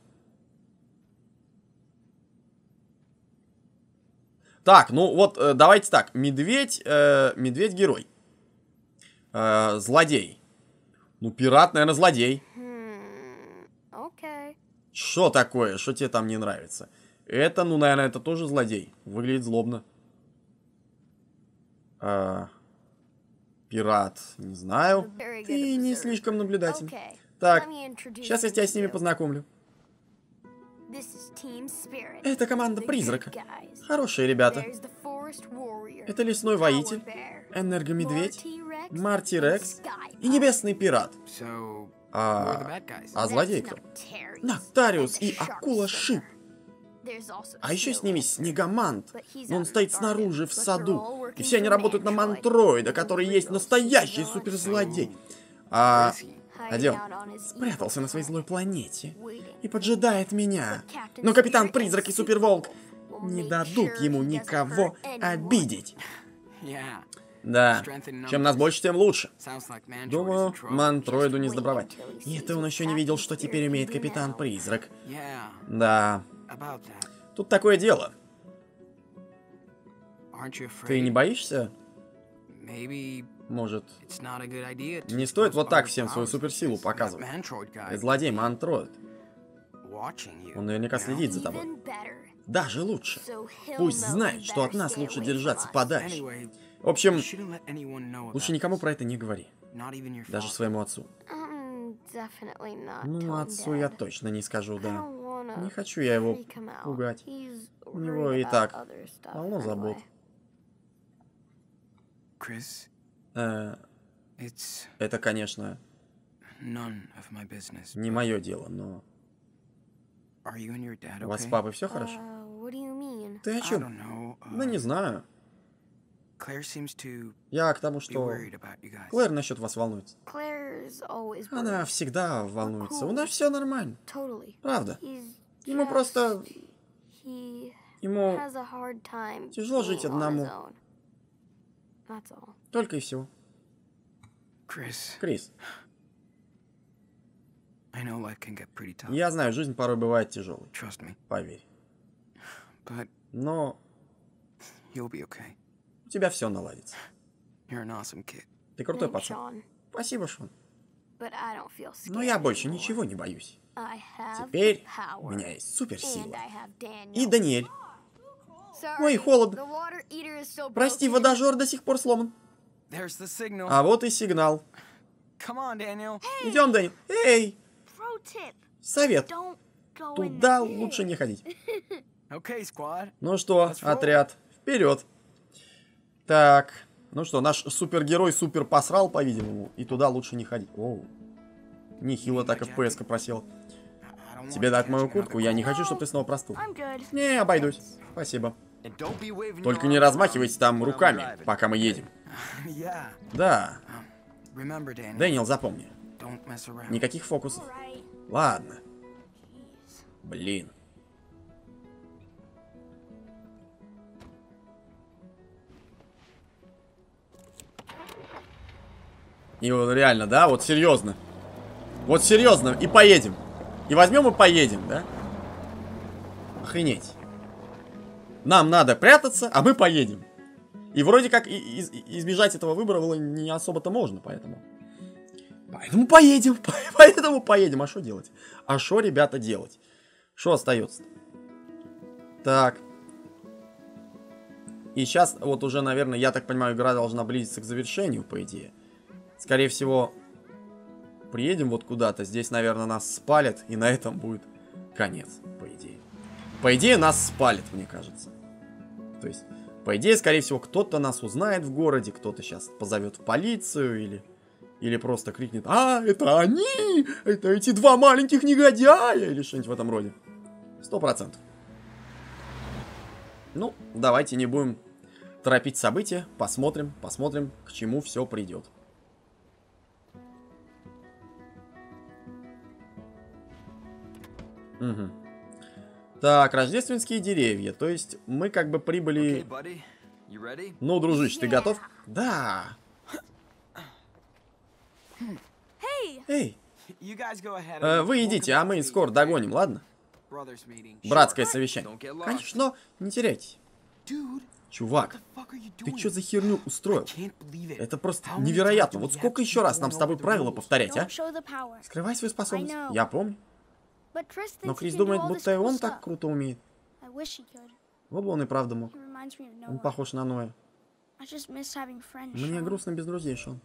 Speaker 1: Так, ну вот, э, давайте так. Медведь, э, медведь герой. Э, злодей. Ну, пират, наверное, злодей. Okay. Хм, Что такое? Что тебе там не нравится? Это, ну, наверное, это тоже злодей. Выглядит злобно. Э, пират, не знаю. Ты не слишком наблюдатель. Okay. Так, сейчас я тебя с ними познакомлю. Это команда призрака. Хорошие ребята. Это лесной воитель, энергомедведь, Марти Рекс и небесный пират. А, а злодей кто? Нактариус и Акула Шип. А еще с ними Снегомант, но он стоит снаружи в саду, и все они работают на Мантроида, который есть настоящий суперзлодей. А Надел. Спрятался на своей злой планете. И поджидает меня. Но капитан-призрак и суперволк не дадут ему никого обидеть. Да, чем нас больше, тем лучше. Думаю, Мантроиду не сдобровать. Нет, он еще не видел, что теперь умеет капитан-призрак. Да. Тут такое дело. Ты не боишься? Может, не стоит вот так всем свою суперсилу показывать. Это злодей Мантроид. Он наверняка следит за тобой. Даже лучше. Пусть знает, что от нас лучше держаться подальше. В общем, лучше никому про это не говори. Даже своему отцу. Ну, отцу я точно не скажу, да. Не хочу я его пугать. У него и так полно забот. Крис, Э, это, конечно, не мое дело, но... У вас с папой все а, хорошо?
Speaker 2: Ты о чем? Ну не uh,
Speaker 1: знаю. Я к тому, что Клэр насчет вас волнуется. Она всегда волнуется. У нас все нормально. Правда.
Speaker 3: Ему просто... Ему тяжело жить одному.
Speaker 1: Только и всего.
Speaker 2: Крис. Крис.
Speaker 1: Я знаю, жизнь порой бывает тяжелой. Поверь. Но у тебя все наладится. Ты крутой пацан. Спасибо, Шон. Но я больше ничего не боюсь.
Speaker 3: Теперь у меня
Speaker 1: есть суперсила. И Даниэль. Ой, холодно. Прости, водожор до сих пор сломан. А вот и сигнал. Идем, Дэнил. Эй! Совет. Туда лучше не ходить. Ну что, отряд, вперед. Так, ну что, наш супергерой супер посрал, по-видимому, и туда лучше не ходить. Оу. Нехило так FPS-ка просел. Тебе дать мою куртку, я не хочу, чтобы ты снова простыл. Не, обойдусь. Спасибо. Только не размахивайся там руками, пока мы едем.
Speaker 2: Да. Дэниел, запомни. Никаких
Speaker 1: фокусов. Ладно. Блин. И вот реально, да? Вот серьезно. Вот серьезно. И поедем. И возьмем и поедем, да? Охренеть. Нам надо прятаться, а мы поедем. И вроде как из- избежать этого выбора было не особо-то можно, поэтому. Поэтому поедем, поэтому поедем. А что делать? А что, ребята, делать? Что остается? Так. И сейчас вот уже, наверное, я так понимаю, игра должна близиться к завершению, по идее. Скорее всего, приедем вот куда-то. Здесь, наверное, нас спалят, и на этом будет конец, по идее. По идее, нас спалят, мне кажется. То есть, по идее, скорее всего, кто-то нас узнает в городе, кто-то сейчас позовет в полицию или... Или просто крикнет, а, это они, это эти два маленьких негодяя, или что-нибудь в этом роде. Сто процентов. Ну, давайте не будем торопить события, посмотрим, посмотрим, к чему все придет. Угу. Так, рождественские деревья. То есть мы как бы прибыли... Okay, ну, дружище, yeah. ты готов? Да. Эй!
Speaker 2: Hey. Э, вы
Speaker 1: идите, а мы скоро догоним, ладно?
Speaker 2: Братское совещание.
Speaker 1: Конечно, не теряйтесь. Чувак, ты что за херню устроил? Это просто невероятно. Вот сколько еще раз нам с тобой правила повторять, а? Скрывай свою способность. Я помню.
Speaker 3: Но Крис думает, будто и он так
Speaker 1: круто умеет. Вот бы он и правда мог. Он похож на Ноя. Мне грустно без друзей, Шон.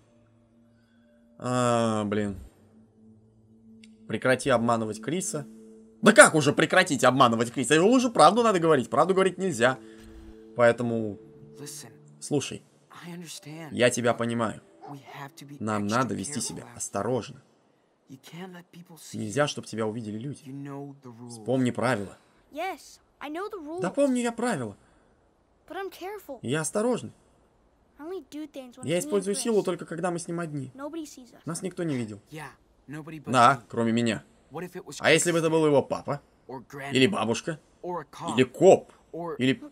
Speaker 1: А, блин. Прекрати обманывать Криса. Да как уже прекратить обманывать Криса? Его уже правду надо говорить. Правду говорить нельзя. Поэтому... Слушай. Я тебя понимаю. Нам надо вести себя осторожно. Нельзя, чтобы тебя увидели люди. Вспомни правила. Да помню я правила. Я осторожный. Я использую силу только когда мы с ним одни. Нас никто не видел. Да, кроме меня. А если бы это был его папа? Или бабушка? Или коп? Или...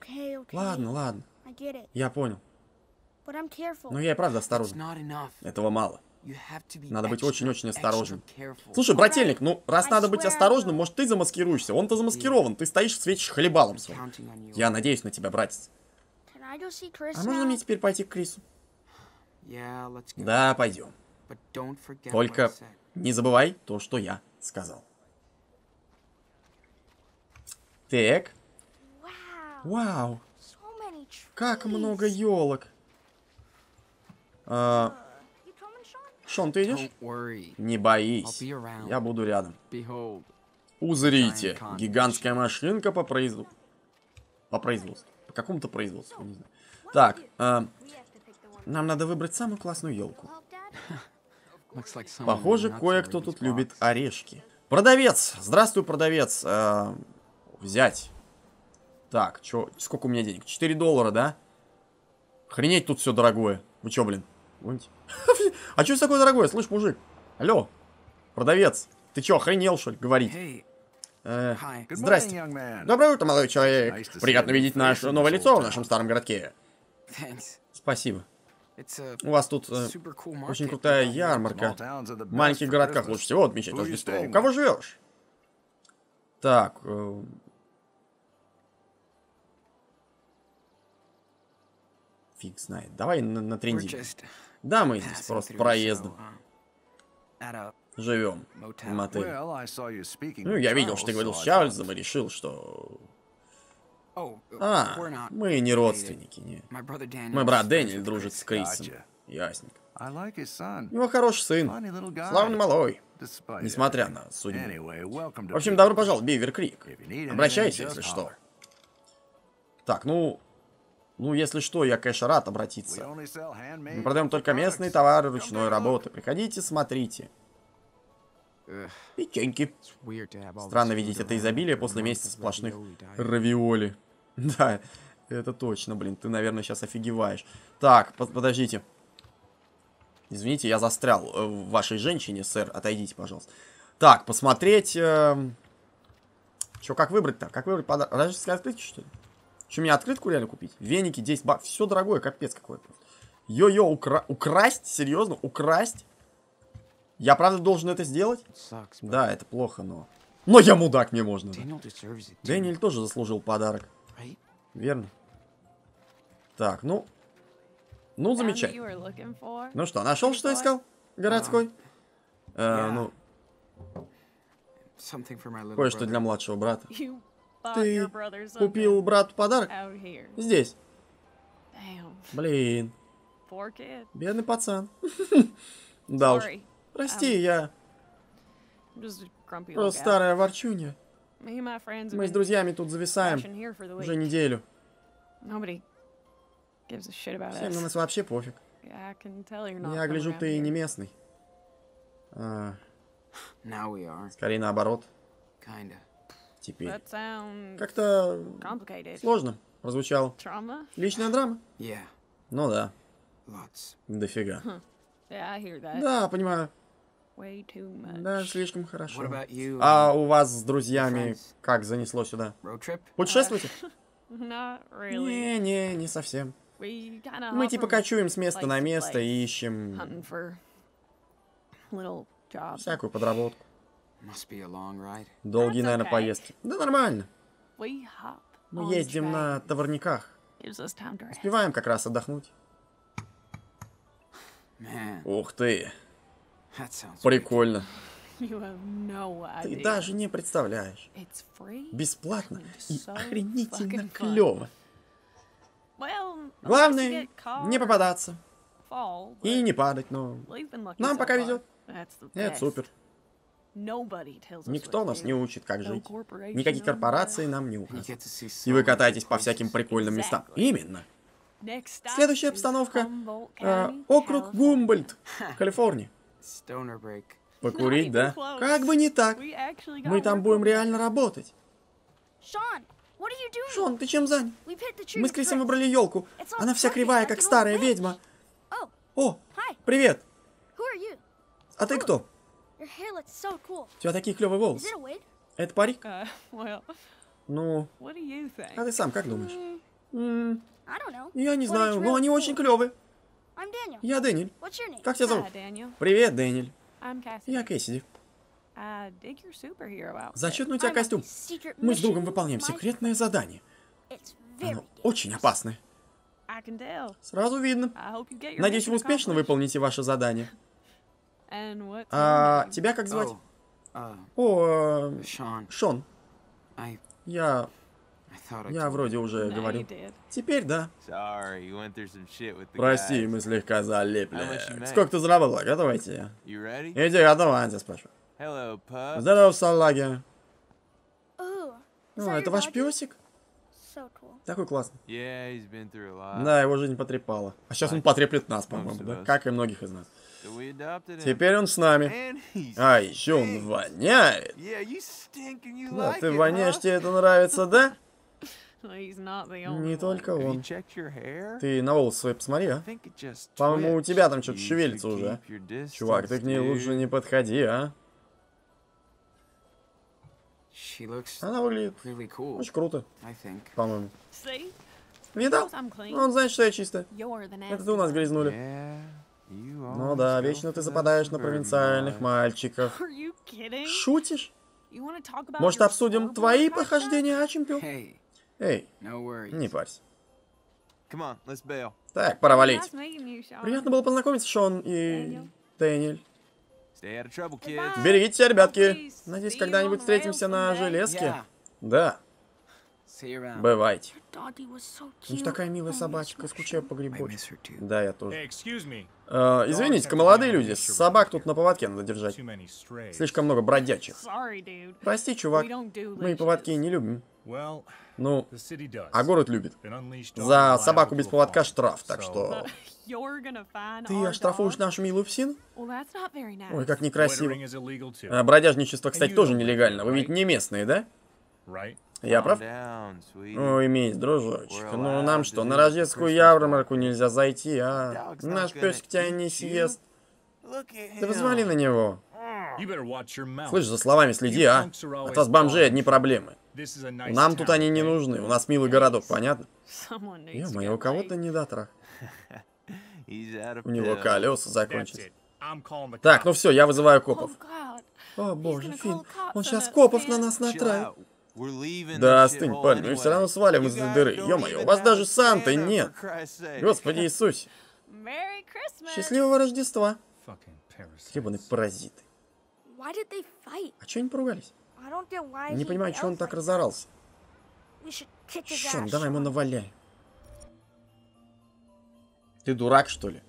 Speaker 1: Ладно, ладно. Я понял.
Speaker 3: Но я и правда осторожен.
Speaker 1: Этого мало. Надо быть очень-очень осторожным. Слушай, брательник, ну раз надо быть осторожным, может ты замаскируешься? Он-то замаскирован, ты стоишь свечишь хлебалом своим. Я надеюсь на тебя, братец.
Speaker 3: А можно мне теперь
Speaker 1: пойти к Крису? Да, пойдем. Только не забывай то, что я сказал. Так. Вау. Как много елок. А, Шон, ты идешь? Не боись. Я буду рядом. Узрите. Гигантская машинка по производству. По производству. По какому-то производству, не знаю. Так, э, нам надо выбрать самую классную елку.
Speaker 2: Похоже, кое-кто
Speaker 1: тут любит орешки. Продавец! Здравствуй, продавец. Э, взять. Так, чё, сколько у меня денег? 4 доллара, да? Хренеть тут все дорогое. Вы чё, блин? А что такое дорогое? Слышь, мужик. Алло, продавец. Ты чё, охренел, что ли, говорить? Э, здрасте. Доброе утро, молодой человек. Приятно видеть наше новое лицо в нашем старом городке. Спасибо.
Speaker 2: У вас тут э, очень крутая
Speaker 1: ярмарка. В маленьких городках лучше всего отмечать Рождество. У кого живешь? Так. Э... Фиг знает. Давай на, на тренде. Да, мы здесь просто проездом.
Speaker 3: А. Живем в Ну, я видел, что ты говорил с Чарльзом
Speaker 1: и решил, что...
Speaker 3: А, мы не родственники,
Speaker 1: не? Мой брат Дэниэль дружит с Крисом. Ясненько. Его хороший сын. Славный малой. Несмотря на судьбу. В общем, добро пожаловать, Бивер Крик.
Speaker 3: Обращайся, если что.
Speaker 1: Так, ну, ну, если что, я, конечно, рад обратиться.
Speaker 3: Мы продаем
Speaker 1: только местные товары ручной работы. Приходите, смотрите. Печеньки. Странно видеть это изобилие после месяца сплошных равиоли. Да, это точно, блин. Ты, наверное, сейчас офигеваешь. Так, подождите. Извините, я застрял э, в вашей женщине, сэр. Отойдите, пожалуйста. Так, посмотреть... Э... Чё, как выбрать-то? Как выбрать подарок? сказать открытие, что ли? Что, мне открытку реально купить? Веники 10 баксов. Все дорогое, капец какой. Йо-йо, укра... украсть? Серьезно? Украсть? Я правда должен это сделать? Sucks, да, это плохо, но... Но я мудак, мне можно. Дэниэль тоже заслужил подарок. Верно. Так, ну... Ну, замечательно. Ну что, нашел, что искал? Городской? Um, ну... Кое-что для младшего брата.
Speaker 3: Ты купил брату подарок? Здесь.
Speaker 1: Блин. Бедный пацан. да уж. Прости, um, я...
Speaker 3: Просто старая
Speaker 1: ворчунья.
Speaker 2: Мы с друзьями тут зависаем уже неделю. Всем на нас вообще пофиг. Я гляжу, ты
Speaker 1: не местный. А. Скорее наоборот теперь. Как-то сложно прозвучало. Личная драма? Yeah. Ну да. Lots. Дофига. Yeah, да, понимаю. Да, слишком хорошо. а uh, у вас с друзьями как занесло сюда? Путешествуете? really. Не, не, не совсем.
Speaker 3: Мы типа кочуем с места на место и ищем
Speaker 2: всякую подработку. Долгие,
Speaker 1: наверное, поездки. Да нормально. Мы ездим на товарниках. Успеваем как раз отдохнуть. Ух ты. Прикольно. Ты даже не представляешь.
Speaker 3: Бесплатно и охренительно
Speaker 1: клево.
Speaker 3: Главное, не попадаться.
Speaker 1: И не падать, но
Speaker 3: нам пока везет. Это супер. Никто нас не учит, как жить.
Speaker 1: Никакие корпорации нам не учат. И вы катаетесь по всяким прикольным местам. Именно. Следующая обстановка. Э, округ Гумбольд, Калифорния. Покурить, да? Как бы не так. Мы там будем реально работать. Шон, ты чем занят? Мы с Крисом выбрали елку. Она вся кривая, как старая ведьма. Oh. О, привет. А ты кто? тебя такие клевые волосы. Это парик?
Speaker 3: Uh, ну, а ты сам как думаешь?
Speaker 1: Mm. Я не знаю, но они очень клевые.
Speaker 3: Я Дэниль. Как тебя зовут?
Speaker 1: Привет, Дэниль. Я Кэссиди.
Speaker 3: Uh, Зачетный
Speaker 1: у тебя костюм. Мы с другом выполняем секретное задание. Оно очень опасное.
Speaker 3: Сразу видно. Надеюсь, вы успешно
Speaker 1: выполните ваше задание.
Speaker 3: А, тебя как звать?
Speaker 1: Oh, uh, О, Шон. Я... Я вроде уже говорил. Теперь да.
Speaker 3: Прости, мы слегка залепли. Сколько ты заработал? Готовайте. Иди,
Speaker 1: готовайте, спрашиваю. Здорово, салаги. О, это ваш песик? Такой классный. Да, его жизнь потрепала. А сейчас он потреплет нас, по-моему, да? Как и многих из нас. Теперь он с нами. А еще он воняет.
Speaker 3: Да, ты воняешь,
Speaker 1: тебе это нравится, да?
Speaker 3: Не
Speaker 1: только он. Ты на волосы свои посмотри, а? По-моему, у тебя там что-то шевелится уже, Чувак, ты к ней лучше не подходи, а? Она выглядит очень круто, по-моему. Видал? Он знает, что я чистая. Это ты у нас грязнули. Ну да, вечно ты западаешь на провинциальных мальчиков. Шутишь? Может, обсудим твои похождения, а чемпион? Эй, не парься. Так, пора валить. Приятно было познакомиться, Шон и Дэниэль. Берегите себя, ребятки. Надеюсь, когда-нибудь встретимся на железке. Да. Бывайте. У ну, такая милая собачка, скучаю по грибочку. Да, я тоже. Э, извините-ка, молодые люди, собак тут на поводке надо держать. Слишком много бродячих.
Speaker 3: Прости, чувак, мы
Speaker 1: поводки не любим. Ну, а город любит. За собаку без поводка штраф, так что... Ты оштрафуешь нашу милую псину? Ой, как некрасиво. А бродяжничество, кстати, тоже нелегально. Вы ведь не местные, да? Я прав? Ой, мисс, дружочек, ну нам что, на рождественскую ярмарку нельзя зайти, а? Наш песик тебя не съест. Ты позвали на него. Слышь, за словами следи, а? а От вас бомжей одни проблемы. Нам тут они не нужны, у нас милый городок, понятно? Ё-моё, у кого-то не дотрах. У него колеса закончились. Так, ну все, я вызываю копов. О боже, Финн, он сейчас копов на нас натравит. Да, остынь, парень, мы все равно свалим из этой дыры. Ё-моё, у вас даже Санты нет. Господи Иисусе. Счастливого Рождества. Хлебаные паразиты.
Speaker 3: А
Speaker 1: чё они поругались? Не понимаю, чего он так разорался. Шон, давай ему наваляем. Ты дурак, что ли?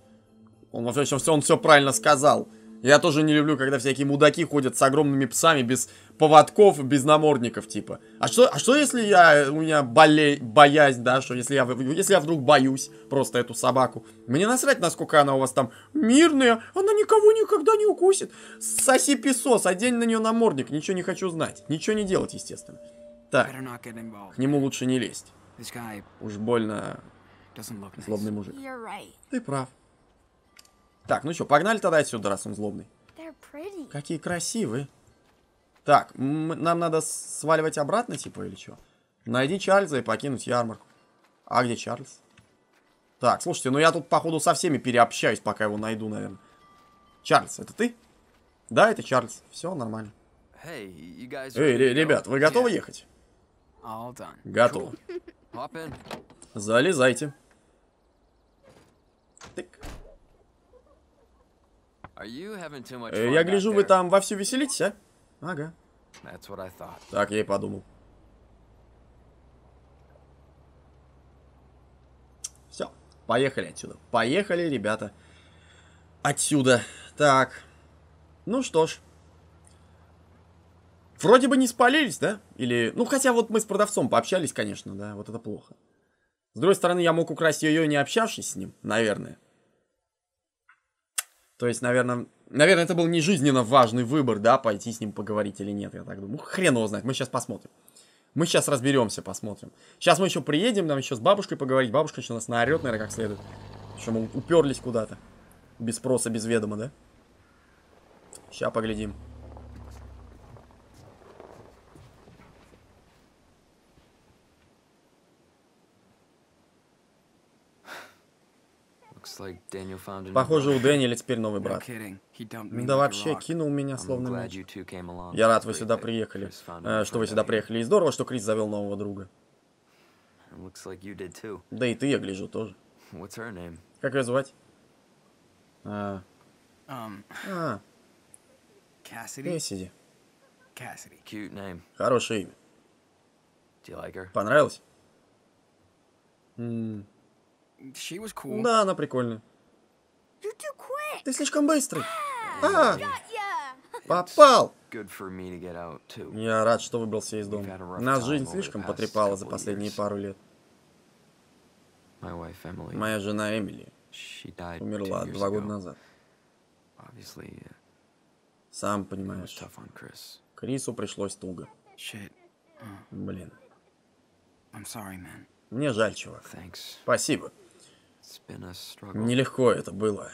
Speaker 1: Он, во всем, он все правильно сказал. Я тоже не люблю, когда всякие мудаки ходят с огромными псами без поводков, без намордников, типа. А что, а что если я, у меня боле, боязнь, да, что если я, если я вдруг боюсь просто эту собаку? Мне насрать, насколько она у вас там мирная, она никого никогда не укусит. Соси песос, одень на нее намордник, ничего не хочу знать. Ничего не делать, естественно. Так,
Speaker 2: к
Speaker 1: нему лучше не лезть. Уж больно Злобный мужик. Ты прав. Так, ну что, погнали тогда отсюда, раз он злобный. Какие красивые. Так, нам надо сваливать обратно, типа, или что? Найди Чарльза и покинуть ярмарку. А где Чарльз? Так, слушайте, ну я тут, походу, со всеми переобщаюсь, пока его найду, наверное. Чарльз, это ты? Да, это Чарльз. Все нормально.
Speaker 2: Эй, ребят,
Speaker 1: вы готовы ехать? Готово. Залезайте.
Speaker 2: Э, я гляжу, вы там
Speaker 1: вовсю веселитесь, а? Ага. Так, я и подумал. Все, поехали отсюда. Поехали, ребята. Отсюда. Так. Ну что ж. Вроде бы не спалились, да? Или... Ну, хотя вот мы с продавцом пообщались, конечно, да. Вот это плохо. С другой стороны, я мог украсть ее, не общавшись с ним, наверное. То есть, наверное, наверное, это был не жизненно важный выбор, да, пойти с ним поговорить или нет, я так думаю. Ну, хрен его знает, мы сейчас посмотрим. Мы сейчас разберемся, посмотрим. Сейчас мы еще приедем, нам еще с бабушкой поговорить. Бабушка еще нас наорет, наверное, как следует. Еще мы уперлись куда-то. Без спроса, без ведома, да? Сейчас поглядим.
Speaker 2: Похоже, у Дэниеля теперь новый брат. Да вообще,
Speaker 1: кинул меня словно мяч. Я рад, вы сюда приехали. Э, что вы сюда приехали. И здорово, что Крис завел нового друга. Да и ты, я гляжу, тоже. Как ее звать? А. Um, а. Кэссиди. Хорошее имя. Понравилось? М Cool. Да, она прикольная.
Speaker 2: Ты слишком быстрый.
Speaker 1: А! а. Попал! Я рад, что выбрался из дома. Нас жизнь слишком потрепала за последние пару лет. Моя жена Эмили умерла два года назад. Uh, Сам понимаешь, Крису пришлось туго. Блин. Мне жаль, чувак. Спасибо. Нелегко это было.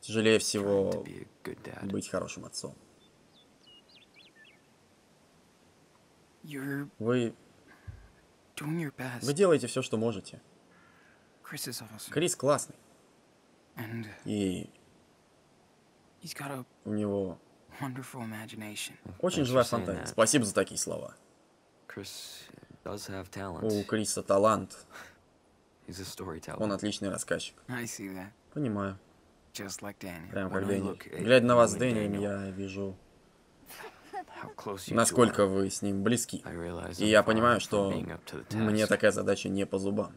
Speaker 1: Тяжелее всего быть хорошим отцом.
Speaker 2: Вы... Вы делаете
Speaker 1: все, что можете. Крис классный. И... У него...
Speaker 2: Очень живая фантазия. Спасибо
Speaker 1: за такие слова. У Криса талант. Он отличный рассказчик. Понимаю. Прям как Дэнни. Глядя на вас, с Дэнни, я вижу, насколько вы с ним близки. И я понимаю, что мне такая задача не по зубам.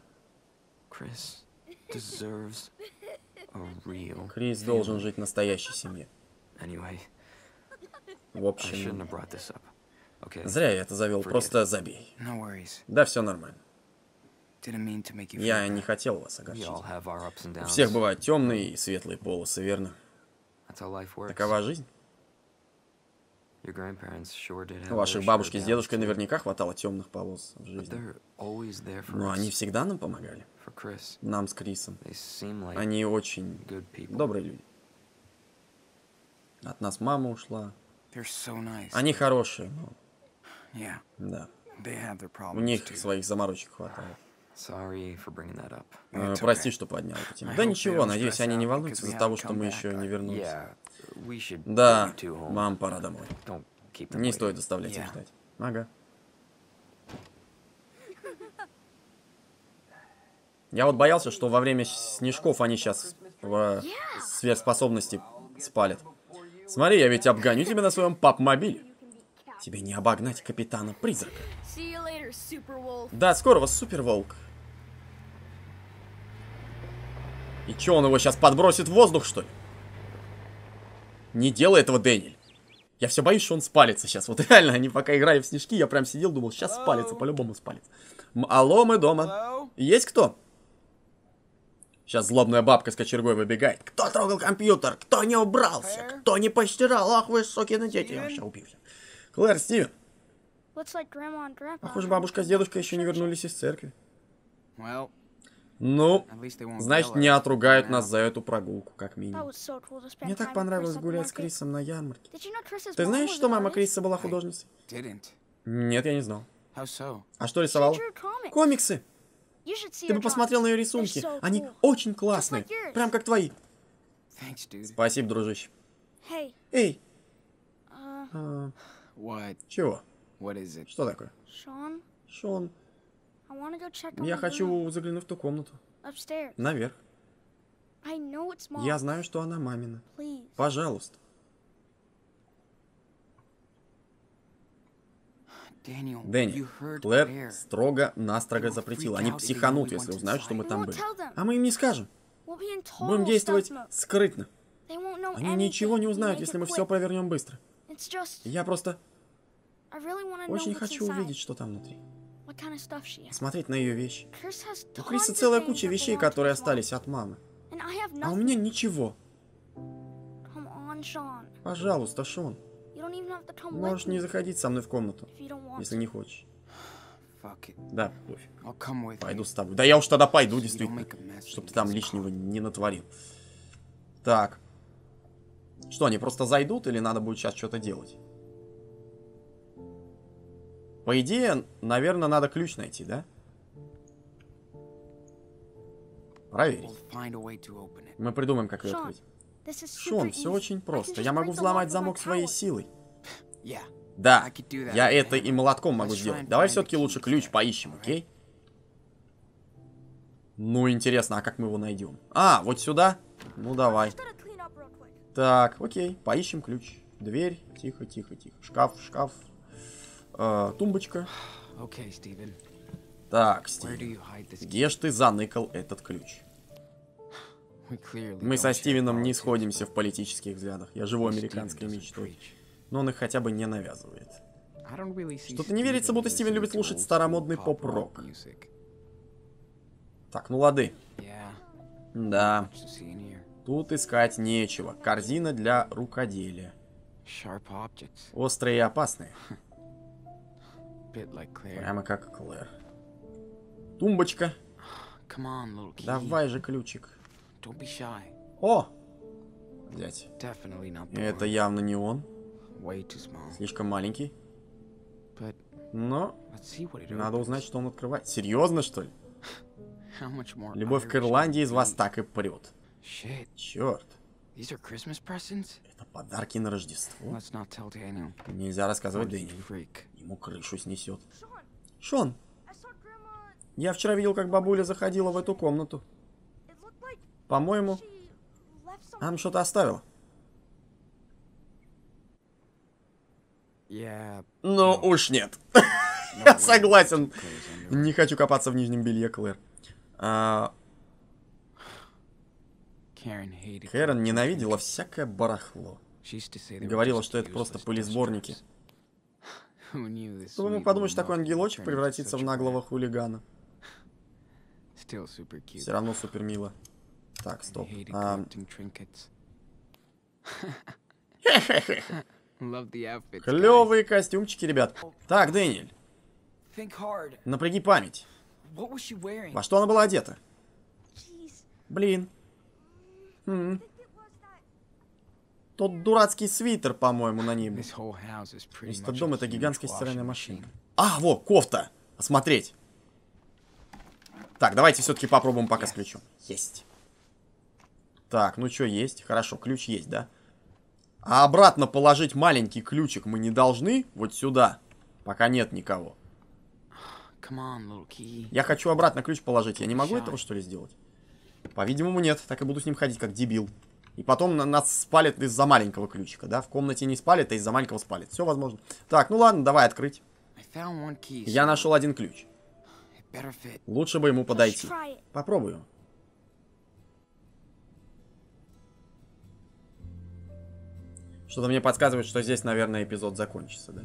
Speaker 2: Крис
Speaker 1: должен жить в настоящей семье. В общем, зря я это завел, просто забей. Да, все нормально.
Speaker 2: Я не хотел вас огорчить. У всех
Speaker 1: бывают темные и светлые полосы, верно? Такова жизнь. Ваших бабушки с дедушкой наверняка хватало темных полос в жизни. Но они всегда нам помогали. Нам с Крисом. Они очень добрые люди. От нас мама ушла. Они хорошие, но... Да. У них своих заморочек хватает. Э, прости, что поднял эту тему. Да ничего, надеюсь, они не волнуются из-за того, что мы еще не вернулись. Да, мам, пора домой. Не стоит заставлять их ждать. Ага. Я вот боялся, что во время снежков они сейчас в э, сверхспособности спалят. Смотри, я ведь обгоню тебя на своем пап-мобиле. Тебе не обогнать капитана-призрака. До скорого, Суперволк. И чё, он его сейчас подбросит в воздух, что ли? Не делай этого, Дэниэль. Я все боюсь, что он спалится сейчас. Вот реально, они пока играли в снежки, я прям сидел, думал, сейчас спалится, по-любому спалится. М Алло, мы дома. Есть кто? Сейчас злобная бабка с кочергой выбегает. Кто трогал компьютер? Кто не убрался? Э? Кто не постирал? Ах вы, сукины дети. Я э? вообще убью. Клэр, Стивен. Похоже, бабушка с дедушкой еще не вернулись из церкви. Ну, значит, не отругают нас за эту прогулку, как минимум. Мне так понравилось гулять с Крисом на ярмарке. Ты знаешь, что мама Криса была художницей? Нет, я не знал. А что рисовала? Комиксы!
Speaker 3: Ты бы посмотрел на ее рисунки. Они
Speaker 1: очень классные. Прям как твои. Спасибо, дружище. Эй! Uh. А, чего? Что такое? Шон,
Speaker 3: я хочу
Speaker 1: заглянуть в ту комнату. Наверх. Я знаю, что она мамина. Пожалуйста.
Speaker 2: Дэнни, Клэр строго-настрого
Speaker 1: запретил. Они психанут, если узнают, что мы там были. А мы им не скажем. Будем действовать скрытно.
Speaker 3: Они ничего не узнают, если мы все провернем быстро. Я просто очень хочу увидеть, что там внутри смотреть
Speaker 1: на ее вещи. У Криса целая куча вещей, которые остались от мамы. А у меня ничего. Пожалуйста, Шон.
Speaker 3: Можешь не заходить
Speaker 1: со мной в комнату, если не хочешь. Да, пофиг. Пойду с тобой. Да я уж тогда пойду, действительно. Чтоб ты там лишнего не натворил. Так. Что, они просто зайдут или надо будет сейчас что-то делать? По идее, наверное, надо ключ найти, да? Проверить. Мы придумаем, как ее открыть. Шон, все очень просто. Я могу взломать замок своей силой. Да, я это и молотком могу сделать. Давай все-таки лучше ключ поищем, окей? Ну, интересно, а как мы его найдем? А, вот сюда? Ну, давай. Так, окей, поищем ключ. Дверь, тихо, тихо, тихо. Шкаф, шкаф, а, тумбочка.
Speaker 2: Okay, Так, Стивен, где
Speaker 1: ж ты заныкал этот ключ? Мы со Стивеном не сходимся в политических взглядах. Я живу американской мечтой. Но он их хотя бы не навязывает. Что-то не верится, будто Стивен любит слушать старомодный поп-рок. Так, ну лады. Да. Тут искать нечего. Корзина для рукоделия. Острые и опасные. Прямо как Клэр. Тумбочка. Давай же ключик. О! Блять. Это явно не он. Слишком маленький. Но надо узнать, что он открывает. Серьезно, что ли?
Speaker 2: Любовь к
Speaker 1: Ирландии из вас так и прет. Черт.
Speaker 2: These are Christmas presents? Это подарки на Рождество. Let's
Speaker 1: not tell Daniel. Нельзя рассказывать Дэнилу. Ему крышу снесет. Шон! Я вчера видел, как бабуля заходила в эту комнату. По-моему, она что-то оставила. Yeah, ну уж нет. Я согласен. Не хочу копаться в нижнем белье, Клэр. А, Кэрон ненавидела всякое барахло. Говорила, что это просто пылесборники. Кто бы мог подумать, что такой ангелочек превратится в наглого хулигана. Все равно супер мило. Так, стоп. А... Клевые костюмчики, ребят. Так, Дэниэль. Напряги память.
Speaker 2: Во
Speaker 1: что она была одета? Блин. М Тот дурацкий свитер, по-моему, на ним. Этот дом это гигантская стиральная машина. А, во, кофта! Осмотреть. Так, давайте все-таки попробуем пока с ключом. Есть. Так, ну что, есть? Хорошо, ключ есть, да? А обратно положить маленький ключик мы не должны? Вот сюда. Пока нет никого. Я хочу обратно ключ положить. Я не могу этого, что ли, сделать? По-видимому, нет. Так и буду с ним ходить, как дебил. И потом на нас спалит из-за маленького ключика, да? В комнате не спалит, а из-за маленького спалит. Все возможно. Так, ну ладно, давай открыть. Я нашел один ключ. Лучше бы ему подойти. Попробую. Что-то мне подсказывает, что здесь, наверное, эпизод закончится, да?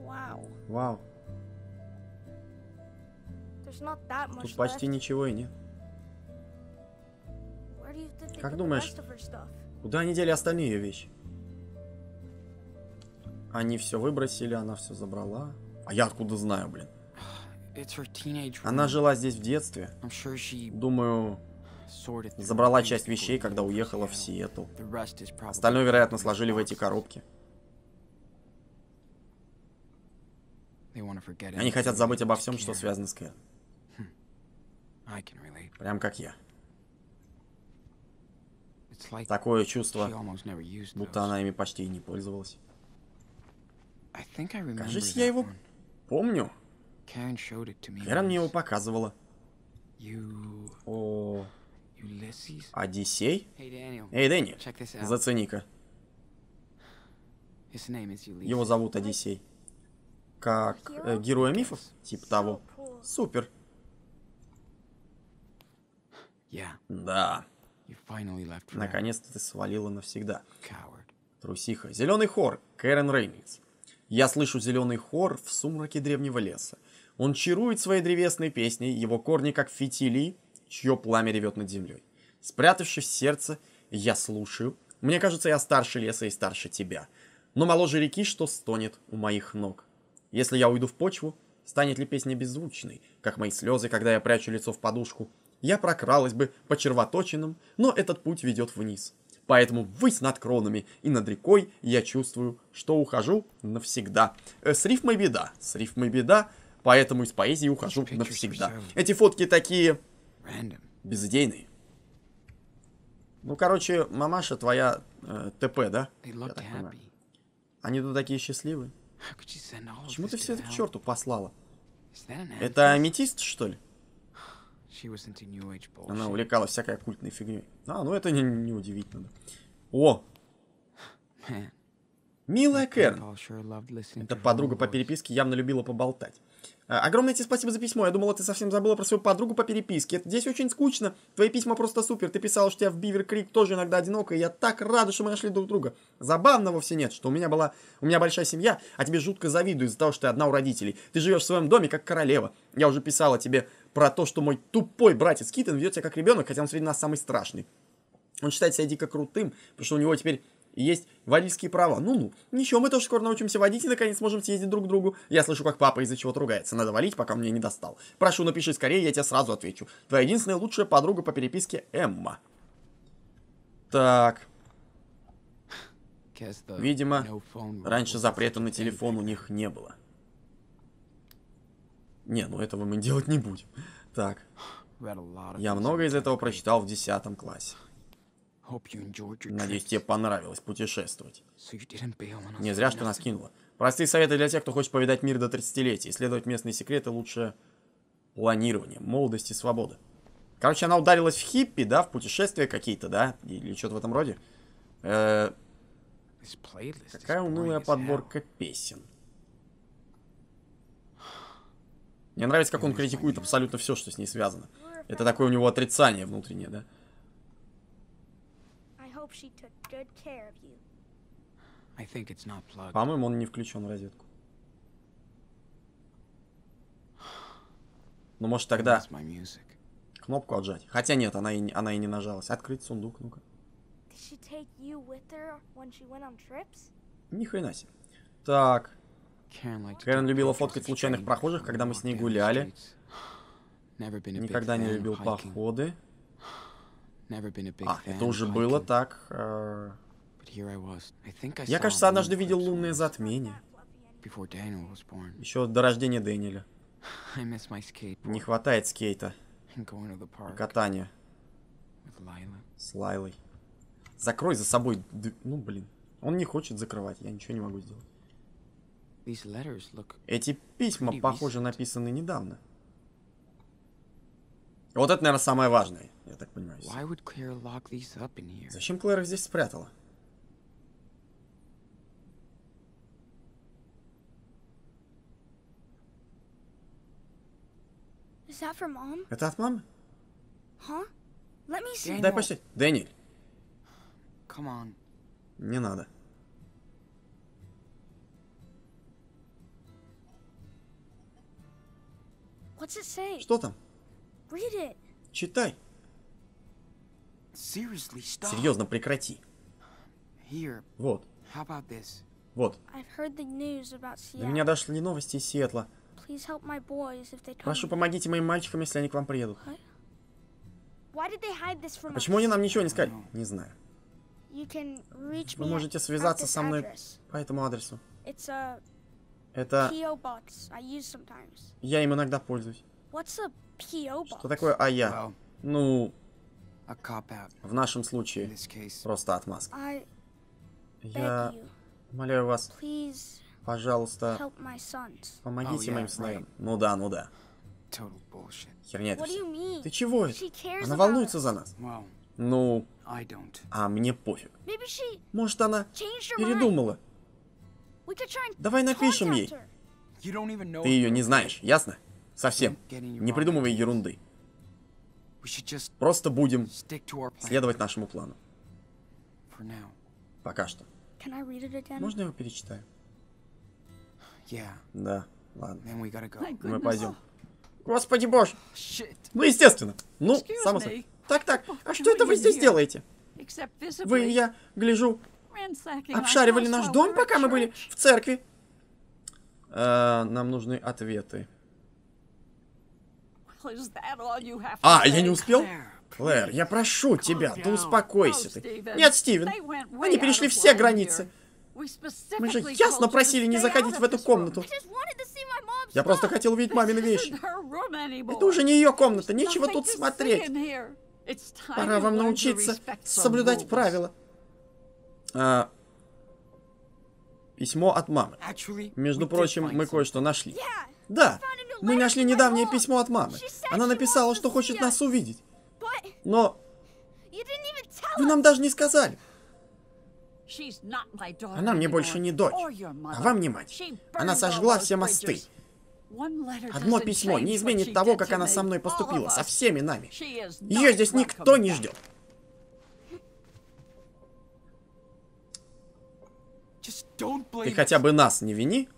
Speaker 1: Вау. Вау.
Speaker 3: Тут почти ничего и нет. Как думаешь,
Speaker 1: куда они дели остальные ее вещи? Они все выбросили, она все забрала. А я откуда знаю, блин? Она жила здесь в детстве. Думаю, забрала часть вещей, когда уехала в Сиэтл. Остальное, вероятно, сложили в эти коробки.
Speaker 2: Они хотят забыть обо всем,
Speaker 1: что связано с Кэр. Хм. Прям как я. Такое чувство, будто она ими почти и не пользовалась. Кажись я его помню. Кэрон мне его показывала. О, Одиссей? Эй, Дэнни, зацени-ка.
Speaker 2: Его
Speaker 1: зовут Одиссей. Как э, героя мифов? Типа того. Супер. Yeah. Да. Наконец-то ты свалила навсегда. Трусиха. Зеленый хор. Кэрен Рейнис. Я слышу зеленый хор в сумраке древнего леса. Он чарует своей древесной песней, его корни как фитили, чье пламя ревет над землей. Спрятавшись в сердце, я слушаю. Мне кажется, я старше леса и старше тебя. Но моложе реки, что стонет у моих ног. Если я уйду в почву, станет ли песня беззвучной, как мои слезы, когда я прячу лицо в подушку, я прокралась бы по червоточинам, но этот путь ведет вниз. Поэтому ввысь над кронами и над рекой я чувствую, что ухожу навсегда. Э, с рифмой беда, с рифмой беда, поэтому из поэзии ухожу навсегда. Эти фотки такие... безыдейные. Ну, короче, мамаша твоя э, ТП, да? Они тут такие счастливые. Почему ты все это к черту послала? Это аметист, что ли? Она увлекалась всякой оккультной фигней. А, ну это не, не удивительно. О! Милая Кэрн. Эта подруга по переписке явно любила поболтать. Э, огромное тебе спасибо за письмо. Я думала, ты совсем забыла про свою подругу по переписке. Это здесь очень скучно. Твои письма просто супер. Ты писала, что я в Бивер Крик тоже иногда одиноко, и я так рада, что мы нашли друг друга. Забавно вовсе нет, что у меня была... У меня большая семья, а тебе жутко завидую из-за того, что ты одна у родителей. Ты живешь в своем доме, как королева. Я уже писала тебе про то, что мой тупой братец Китон ведет себя как ребенок, хотя он среди нас самый страшный. Он считает себя дико крутым, потому что у него теперь есть водительские права. Ну-ну, ничего, мы тоже скоро научимся водить и наконец сможем съездить друг к другу. Я слышу, как папа из-за чего-то ругается. Надо валить, пока мне не достал. Прошу, напиши скорее, я тебе сразу отвечу. Твоя единственная лучшая подруга по переписке Эмма. Так.
Speaker 2: Видимо, раньше
Speaker 1: запрета на телефон у них не было. Не, ну этого мы делать не будем. Так. Я много из этого прочитал в десятом классе. Надеюсь, тебе понравилось путешествовать. Не зря, что нас кинуло. Простые советы для тех, кто хочет повидать мир до 30-летия. Исследовать местные секреты лучше планирование, молодость и свобода. Короче, она ударилась в хиппи, да, в путешествия какие-то, да, или что-то в этом роде. Э, какая унылая подборка песен. Мне нравится, как он критикует абсолютно все, что с ней связано. Это такое у него отрицание внутреннее, да?
Speaker 3: hope she took good care of you.
Speaker 1: I think it's not plugged. По-моему, он не включен в розетку. Ну, может, тогда кнопку отжать. Хотя нет, она и, она и не нажалась. Открыть сундук, ну-ка. Ни хрена себе. Так. Кэрон любила фоткать случайных прохожих, когда мы с ней гуляли. Никогда не любил походы.
Speaker 2: А, это уже было
Speaker 1: так. Э...
Speaker 2: Я, кажется, однажды
Speaker 1: видел лунное затмение. Еще до рождения Дэниеля. Не хватает скейта. Катания. С Лайлой. Закрой за собой. Ну, блин. Он не хочет закрывать. Я ничего не могу сделать. Эти письма, похоже, написаны недавно. Вот это, наверное, самое важное я так понимаю. Зачем Клэр здесь спрятала?
Speaker 3: Это от мамы? Huh? Let me Дай почти.
Speaker 1: Дэниэль. Come on. Не надо.
Speaker 3: What's it say? Что там? Read it.
Speaker 1: Читай. Серьезно, прекрати. Вот. Вот.
Speaker 3: До меня дошли
Speaker 1: новости из Сиэтла. Прошу, помогите моим мальчикам, если они к вам приедут.
Speaker 3: А почему они нам
Speaker 1: ничего не сказали? Не знаю.
Speaker 3: Вы можете связаться со мной
Speaker 1: по этому адресу. Это... Я им иногда пользуюсь. Что такое АЯ? Ну, в нашем случае просто отмазка. Я моляю вас, пожалуйста,
Speaker 3: помогите oh, моим
Speaker 1: сыновьям. Ну да, ну да. Херня это все. Ты чего это? Она волнуется за нас. Ну, а мне пофиг. Может, она передумала.
Speaker 3: Давай напишем
Speaker 1: ей.
Speaker 2: Ты ее
Speaker 1: не знаешь, ясно? Совсем. Не придумывай ерунды. Просто будем следовать нашему плану. Пока что. Можно я его перечитаю? Да, ладно. Мы пойдем. Господи боже! Ну, естественно. Ну, само собой. Так, так, а что это вы здесь делаете? Вы и я, гляжу,
Speaker 3: обшаривали наш дом,
Speaker 1: пока мы были в церкви. Э, нам нужны ответы.
Speaker 3: А, я не успел?
Speaker 1: Клэр, я прошу тебя, oh, ты успокойся ты. Нет, Стивен,
Speaker 3: они перешли все
Speaker 1: границы. Мы же ясно просили не заходить в эту комнату. Я просто хотел увидеть мамины вещи. Это уже не ее комната, нечего тут смотреть.
Speaker 3: Пора вам научиться соблюдать
Speaker 1: правила. А, письмо от мамы. Между прочим, мы кое-что нашли. Да, мы нашли недавнее письмо от мамы. Она написала, что хочет нас увидеть. Но... Вы нам даже не сказали.
Speaker 3: Она мне больше не дочь, а вам не мать. Она сожгла все мосты. Одно письмо не изменит того, как она со
Speaker 1: мной поступила, со всеми нами.
Speaker 2: Ее здесь никто не ждет. Ты хотя
Speaker 1: бы нас не вини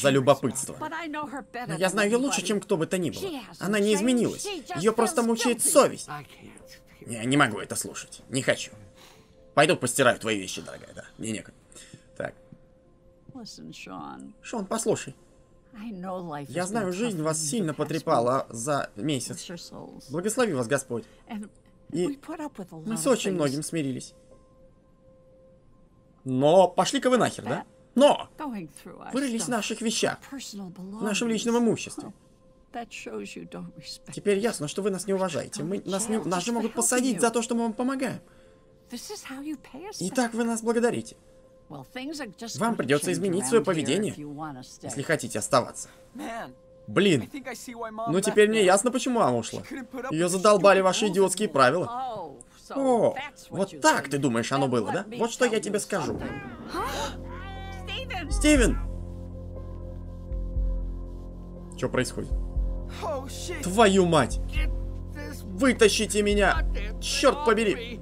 Speaker 1: за любопытство.
Speaker 3: Но я знаю ее лучше, чем
Speaker 1: кто бы то ни было. Она не изменилась. Ее просто мучает совесть. Я не могу это слушать. Не хочу. Пойду постираю твои вещи, дорогая, да. Мне некогда. Так.
Speaker 3: Шон, послушай. Я знаю, жизнь вас сильно потрепала
Speaker 1: за месяц. Благослови вас Господь. И
Speaker 3: мы с очень многим
Speaker 1: смирились. Но пошли-ка вы нахер, да? Но вырылись в наших вещах,
Speaker 3: в нашем
Speaker 1: личном имуществе. Теперь ясно, что вы нас не уважаете. Мы, нас, не, нас же могут посадить за то, что мы вам помогаем. И так вы нас благодарите.
Speaker 3: Вам придется изменить свое поведение,
Speaker 1: если хотите оставаться. Блин, ну теперь мне ясно, почему она ушла. Ее задолбали ваши идиотские правила. Oh. О, вот так ты думаешь, оно было, да? Вот что я тебе скажу. Стивен! Что происходит? Oh, Твою мать! Вытащите меня! Черт побери!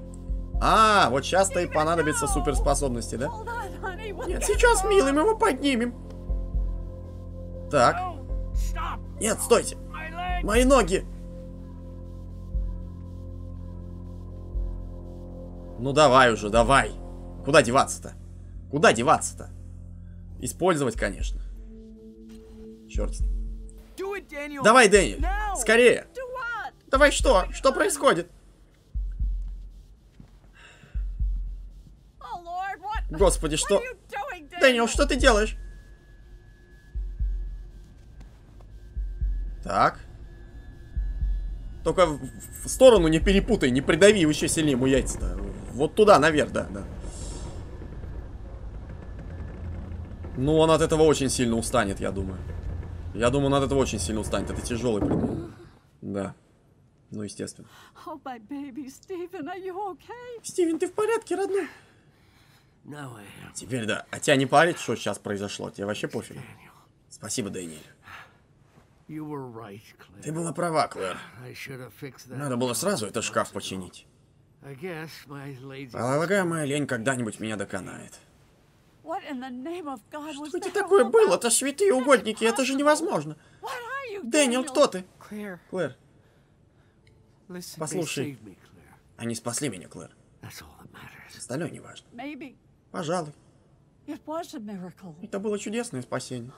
Speaker 1: А, вот сейчас-то и понадобятся суперспособности, да? Нет, сейчас, милый, мы его поднимем. Так. Нет, стойте! Мои ноги! Ну давай уже, давай. Куда деваться-то? Куда деваться-то? Использовать, конечно. Черт. Давай, Дэнни, скорее. Давай что? Что происходит? Oh, Господи, что? Дэниел, что ты делаешь? Так. Только в, в сторону не перепутай, не придави еще сильнее ему яйца-то. Вот туда, наверх, да, да. Ну, он от этого очень сильно устанет, я думаю. Я думаю, он от этого очень сильно устанет. Это тяжелый предмет. Да. Ну, естественно. Oh, baby, Steven, okay? Стивен, ты в порядке, родной? No, Теперь да. А тебя не парит, что сейчас произошло? Тебе вообще пофиг? Спасибо, Дэниэль.
Speaker 3: Right, ты была права, Клэр.
Speaker 1: Надо было сразу этот шкаф починить. Полагаю, а, моя лень когда-нибудь меня доконает. Что это такое было? Это святые угодники, это же невозможно.
Speaker 3: Дэниел, кто ты?
Speaker 1: Клэр. Послушай, они спасли меня, Клэр. Остальное не важно. Пожалуй.
Speaker 3: Это
Speaker 1: было чудесное спасение.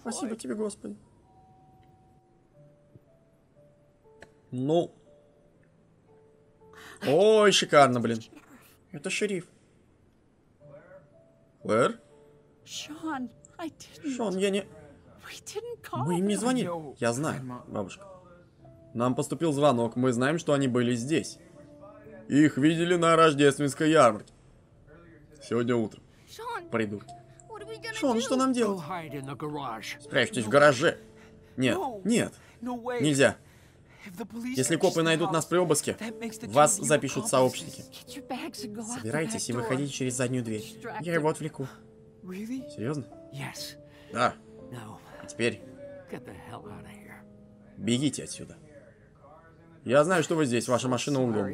Speaker 1: Спасибо тебе, Господи. Ну, Ой, шикарно, блин. Это шериф. Клэр? Шон, я не... Мы им не звонили. Я знаю, бабушка. Нам поступил звонок, мы знаем, что они были здесь. Их видели на рождественской ярмарке. Сегодня утром. Придурки. Шон, что нам делать? Спрячьтесь в гараже. Нет, нет, нельзя. Если копы найдут нас при обыске, вас запишут сообщники.
Speaker 3: Собирайтесь и выходите
Speaker 1: через заднюю дверь. Я его отвлеку. Серьезно? Да. А теперь... Бегите отсюда. Я знаю, что вы здесь, ваша машина углом.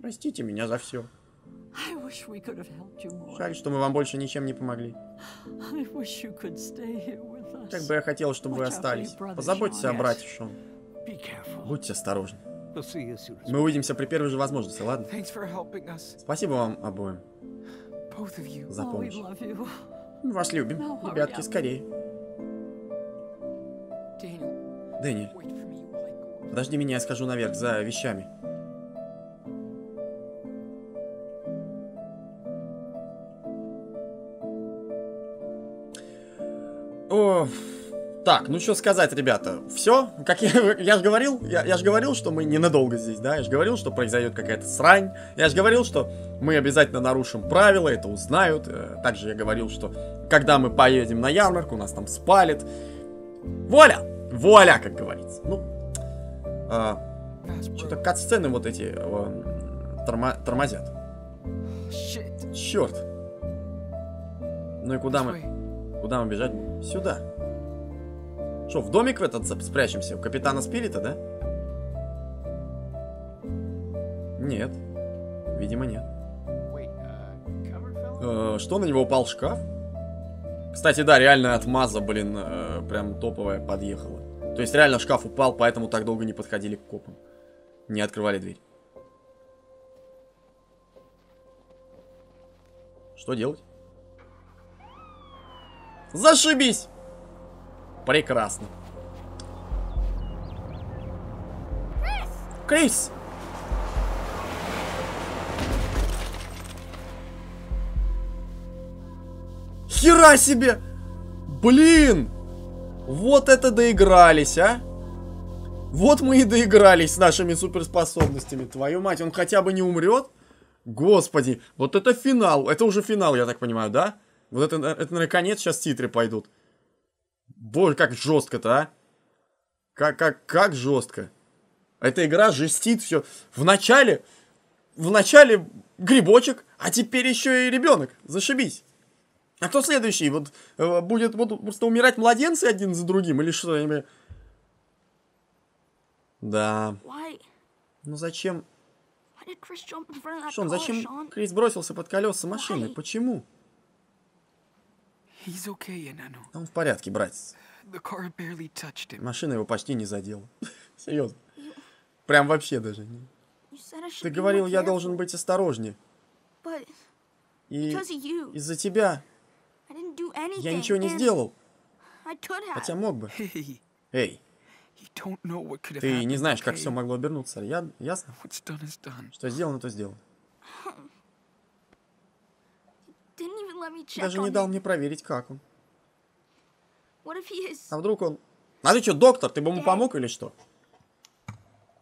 Speaker 1: Простите меня за все. Жаль, что мы вам больше ничем не помогли. Как бы я хотел, чтобы вы остались. Позаботьтесь о брате Шон. Будьте осторожны. Мы увидимся при первой же возможности, ладно? Спасибо вам обоим. За oh, помощь. Мы вас любим. Ребятки, скорее. Дэниэль. Подожди меня, я схожу наверх за вещами. Так, ну что сказать, ребята, все, как я, я же говорил, я, я же говорил, что мы ненадолго здесь, да, я же говорил, что произойдет какая-то срань, я же говорил, что мы обязательно нарушим правила, это узнают, э, также я говорил, что когда мы поедем на ярмарку, нас там спалит, воля, воля, как говорится, ну, э, что-то катсцены вот эти э, торма тормозят. Черт. Ну и куда мы, куда мы бежать? Сюда. Что, в домик в этот спрячемся? У капитана Спирита, да? Нет. Видимо, нет. Э, что, на него упал шкаф? Кстати, да, реально отмаза, блин, э, прям топовая подъехала. То есть реально шкаф упал, поэтому так долго не подходили к копам. Не открывали дверь. Что делать? Зашибись! Прекрасно. Крис! Хера себе! Блин! Вот это доигрались, а! Вот мы и доигрались с нашими суперспособностями. Твою мать, он хотя бы не умрет? Господи, вот это финал. Это уже финал, я так понимаю, да? Вот это, это, это конец сейчас титры пойдут. Боже, как жестко-то, а? Как, как, как жестко. Эта игра жестит все. В начале, в начале грибочек, а теперь еще и ребенок. Зашибись. А кто следующий? Вот э, будет вот, просто умирать младенцы один за другим или что? Или... Да. Ну зачем?
Speaker 3: Шон, зачем Крис
Speaker 1: бросился под колеса машины? Почему? Ну, он в порядке, братец. Машина его почти не задела. Серьезно. Прям вообще даже не.
Speaker 3: Ты говорил, я должен
Speaker 1: быть осторожнее. И
Speaker 3: из-за тебя я ничего не сделал.
Speaker 1: Хотя мог бы. Эй, ты не знаешь, как все могло обернуться, ясно? Что сделано, то сделано.
Speaker 3: Даже не дал мне
Speaker 1: проверить, как он. А вдруг он... А ты что, доктор, ты бы ему помог или что?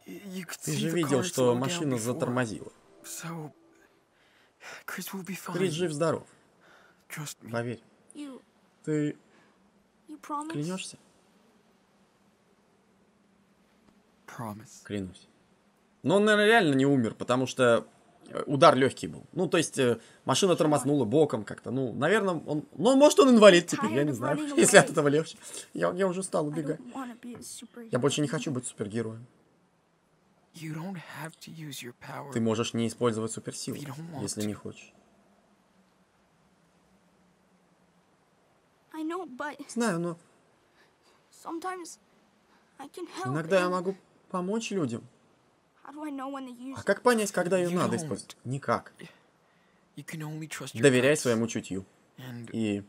Speaker 2: Ты же видел, что машина затормозила. Крис жив-здоров.
Speaker 1: Поверь. Ты... Клянешься? Клянусь. Но он, наверное, реально не умер, потому что Э, удар легкий был. Ну, то есть э, машина тормознула боком как-то. Ну, наверное, он... Ну, может, он инвалид теперь, я не знаю. Если от этого легче. Я, я уже стал убегать. Я больше не хочу быть супергероем. Ты можешь не использовать суперсилу, если не хочешь. Знаю, но...
Speaker 3: Иногда я могу
Speaker 1: помочь людям.
Speaker 3: А как понять, когда ее надо
Speaker 1: использовать? Никак. Доверяй своему чутью. И...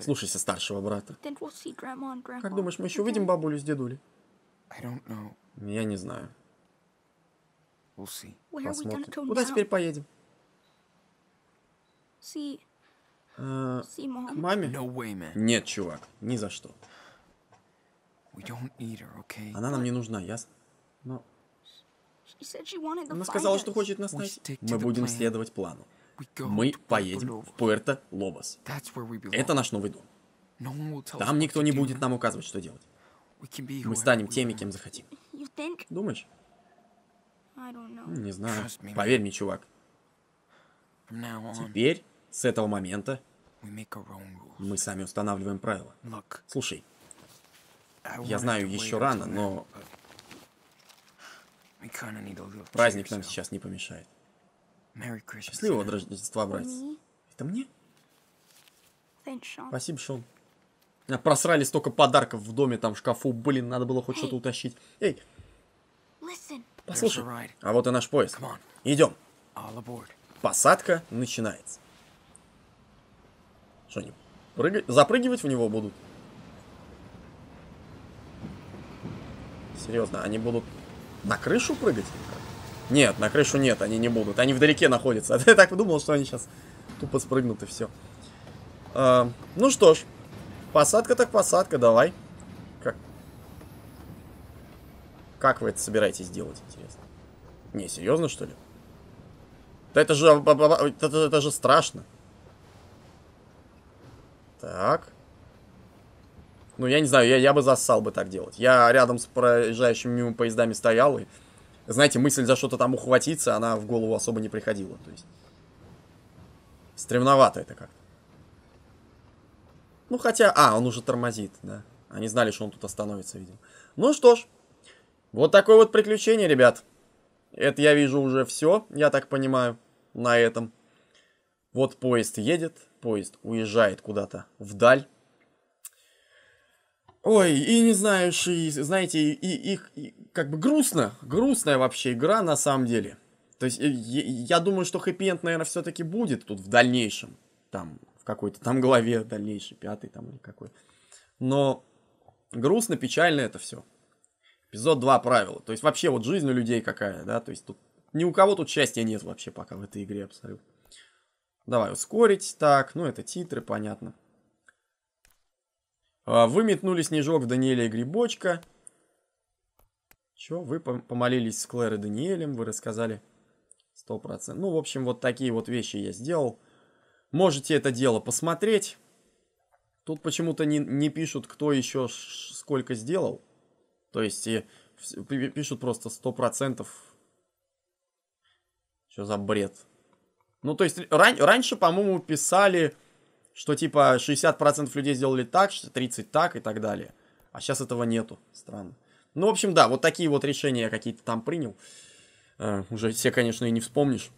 Speaker 1: Слушайся старшего брата.
Speaker 3: Как думаешь, мы еще увидим
Speaker 2: бабулю с дедулей?
Speaker 1: Я не знаю. Посмотрим. Куда теперь поедем? А, к маме? Нет, чувак, ни за что. Она нам не нужна, ясно?
Speaker 2: Но...
Speaker 3: Она сказала, что хочет нас
Speaker 1: найти. Мы будем следовать плану. Мы поедем в Пуэрто-Лобос. Это наш новый дом. Там никто не будет нам указывать, что делать. Мы станем теми, кем захотим. Думаешь?
Speaker 2: Не
Speaker 1: знаю. Поверь мне, чувак. Теперь, с этого момента, мы сами устанавливаем правила. Слушай, я знаю, еще рано, но... Праздник нам сейчас не помешает. Счастливого Рождества, братец. Это мне? Спасибо, Шон. Просрали столько подарков в доме, там в шкафу. Блин, надо было хоть что-то утащить. Эй! Послушай, а вот и наш поезд. Идем. Посадка начинается. Что, они прыгать? запрыгивать в него будут? Серьезно, они будут на крышу прыгать Нет, на крышу нет, они не будут. Они вдалеке находятся. Я так подумал, что они сейчас тупо спрыгнут и все. А, ну что ж, посадка так посадка, давай. Как? Как вы это собираетесь делать, интересно? Не, серьезно, что ли? Да это же, а, а, а, это, это же страшно. Так. Ну, я не знаю, я, я бы засал бы так делать. Я рядом с проезжающими мимо поездами стоял, и, знаете, мысль за что-то там ухватиться, она в голову особо не приходила. То есть, стремновато это как-то. Ну, хотя... А, он уже тормозит, да. Они знали, что он тут остановится, видимо. Ну что ж, вот такое вот приключение, ребят. Это я вижу уже все, я так понимаю, на этом. Вот поезд едет, поезд уезжает куда-то вдаль. Ой, и не знаешь, и, знаете, и, их как бы грустно, грустная вообще игра на самом деле. То есть, э, я думаю, что хэппи-энд, наверное, все-таки будет тут в дальнейшем. Там, в какой-то там главе дальнейшей, пятый там или какой. Но грустно, печально это все. Эпизод 2 правила. То есть, вообще, вот жизнь у людей какая, да? То есть, тут ни у кого тут счастья нет вообще пока в этой игре абсолютно. Давай ускорить, так, ну это титры, понятно. А вы метнули снежок в Даниэля и Грибочка. Че, вы помолились с Клэр и Даниэлем, вы рассказали 100%. Ну, в общем, вот такие вот вещи я сделал. Можете это дело посмотреть. Тут почему-то не, не пишут, кто еще сколько сделал. То есть и, пишут просто 100%. Что за бред? Ну, то есть ран раньше, по-моему, писали что типа 60% людей сделали так, 30 так и так далее. А сейчас этого нету. Странно. Ну, в общем, да, вот такие вот решения я какие-то там принял. Э, уже все, конечно, и не вспомнишь.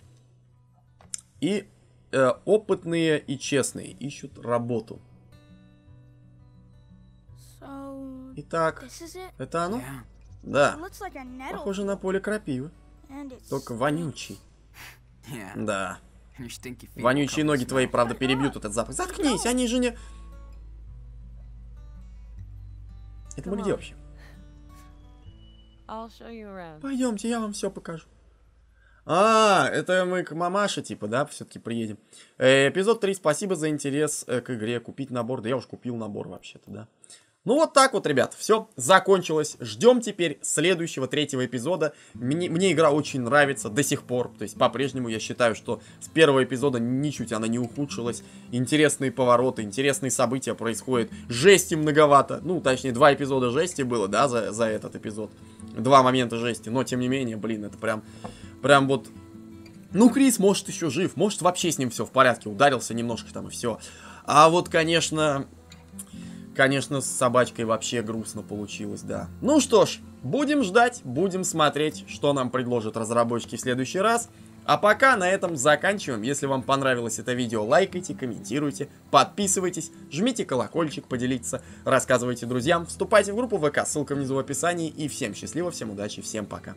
Speaker 1: И э, опытные и честные ищут работу.
Speaker 3: Итак, это оно?
Speaker 1: Да. Похоже на поле крапивы. Только вонючий. Да. Вонючие ноги твои, правда, перебьют этот запах. Заткнись, они же не... Это мы где вообще? Пойдемте, я вам все покажу. А, это мы к мамаше, типа, да, все-таки приедем. Э, эпизод 3. Спасибо за интерес э, к игре. Купить набор. Да я уж купил набор вообще-то, да. Ну вот так вот, ребят, все закончилось. Ждем теперь следующего, третьего эпизода. Мне, мне игра очень нравится до сих пор. То есть по-прежнему я считаю, что с первого эпизода ничуть она не ухудшилась. Интересные повороты, интересные события происходят. Жести многовато. Ну, точнее, два эпизода жести было, да, за, за этот эпизод. Два момента жести. Но, тем не менее, блин, это прям, прям вот... Ну, Крис, может, еще жив, может, вообще с ним все в порядке, ударился немножко там и все. А вот, конечно, Конечно, с собачкой вообще грустно получилось, да. Ну что ж, будем ждать, будем смотреть, что нам предложат разработчики в следующий раз. А пока на этом заканчиваем. Если вам понравилось это видео, лайкайте, комментируйте, подписывайтесь, жмите колокольчик, поделиться, рассказывайте друзьям, вступайте в группу ВК, ссылка внизу в описании. И всем счастливо, всем удачи, всем пока.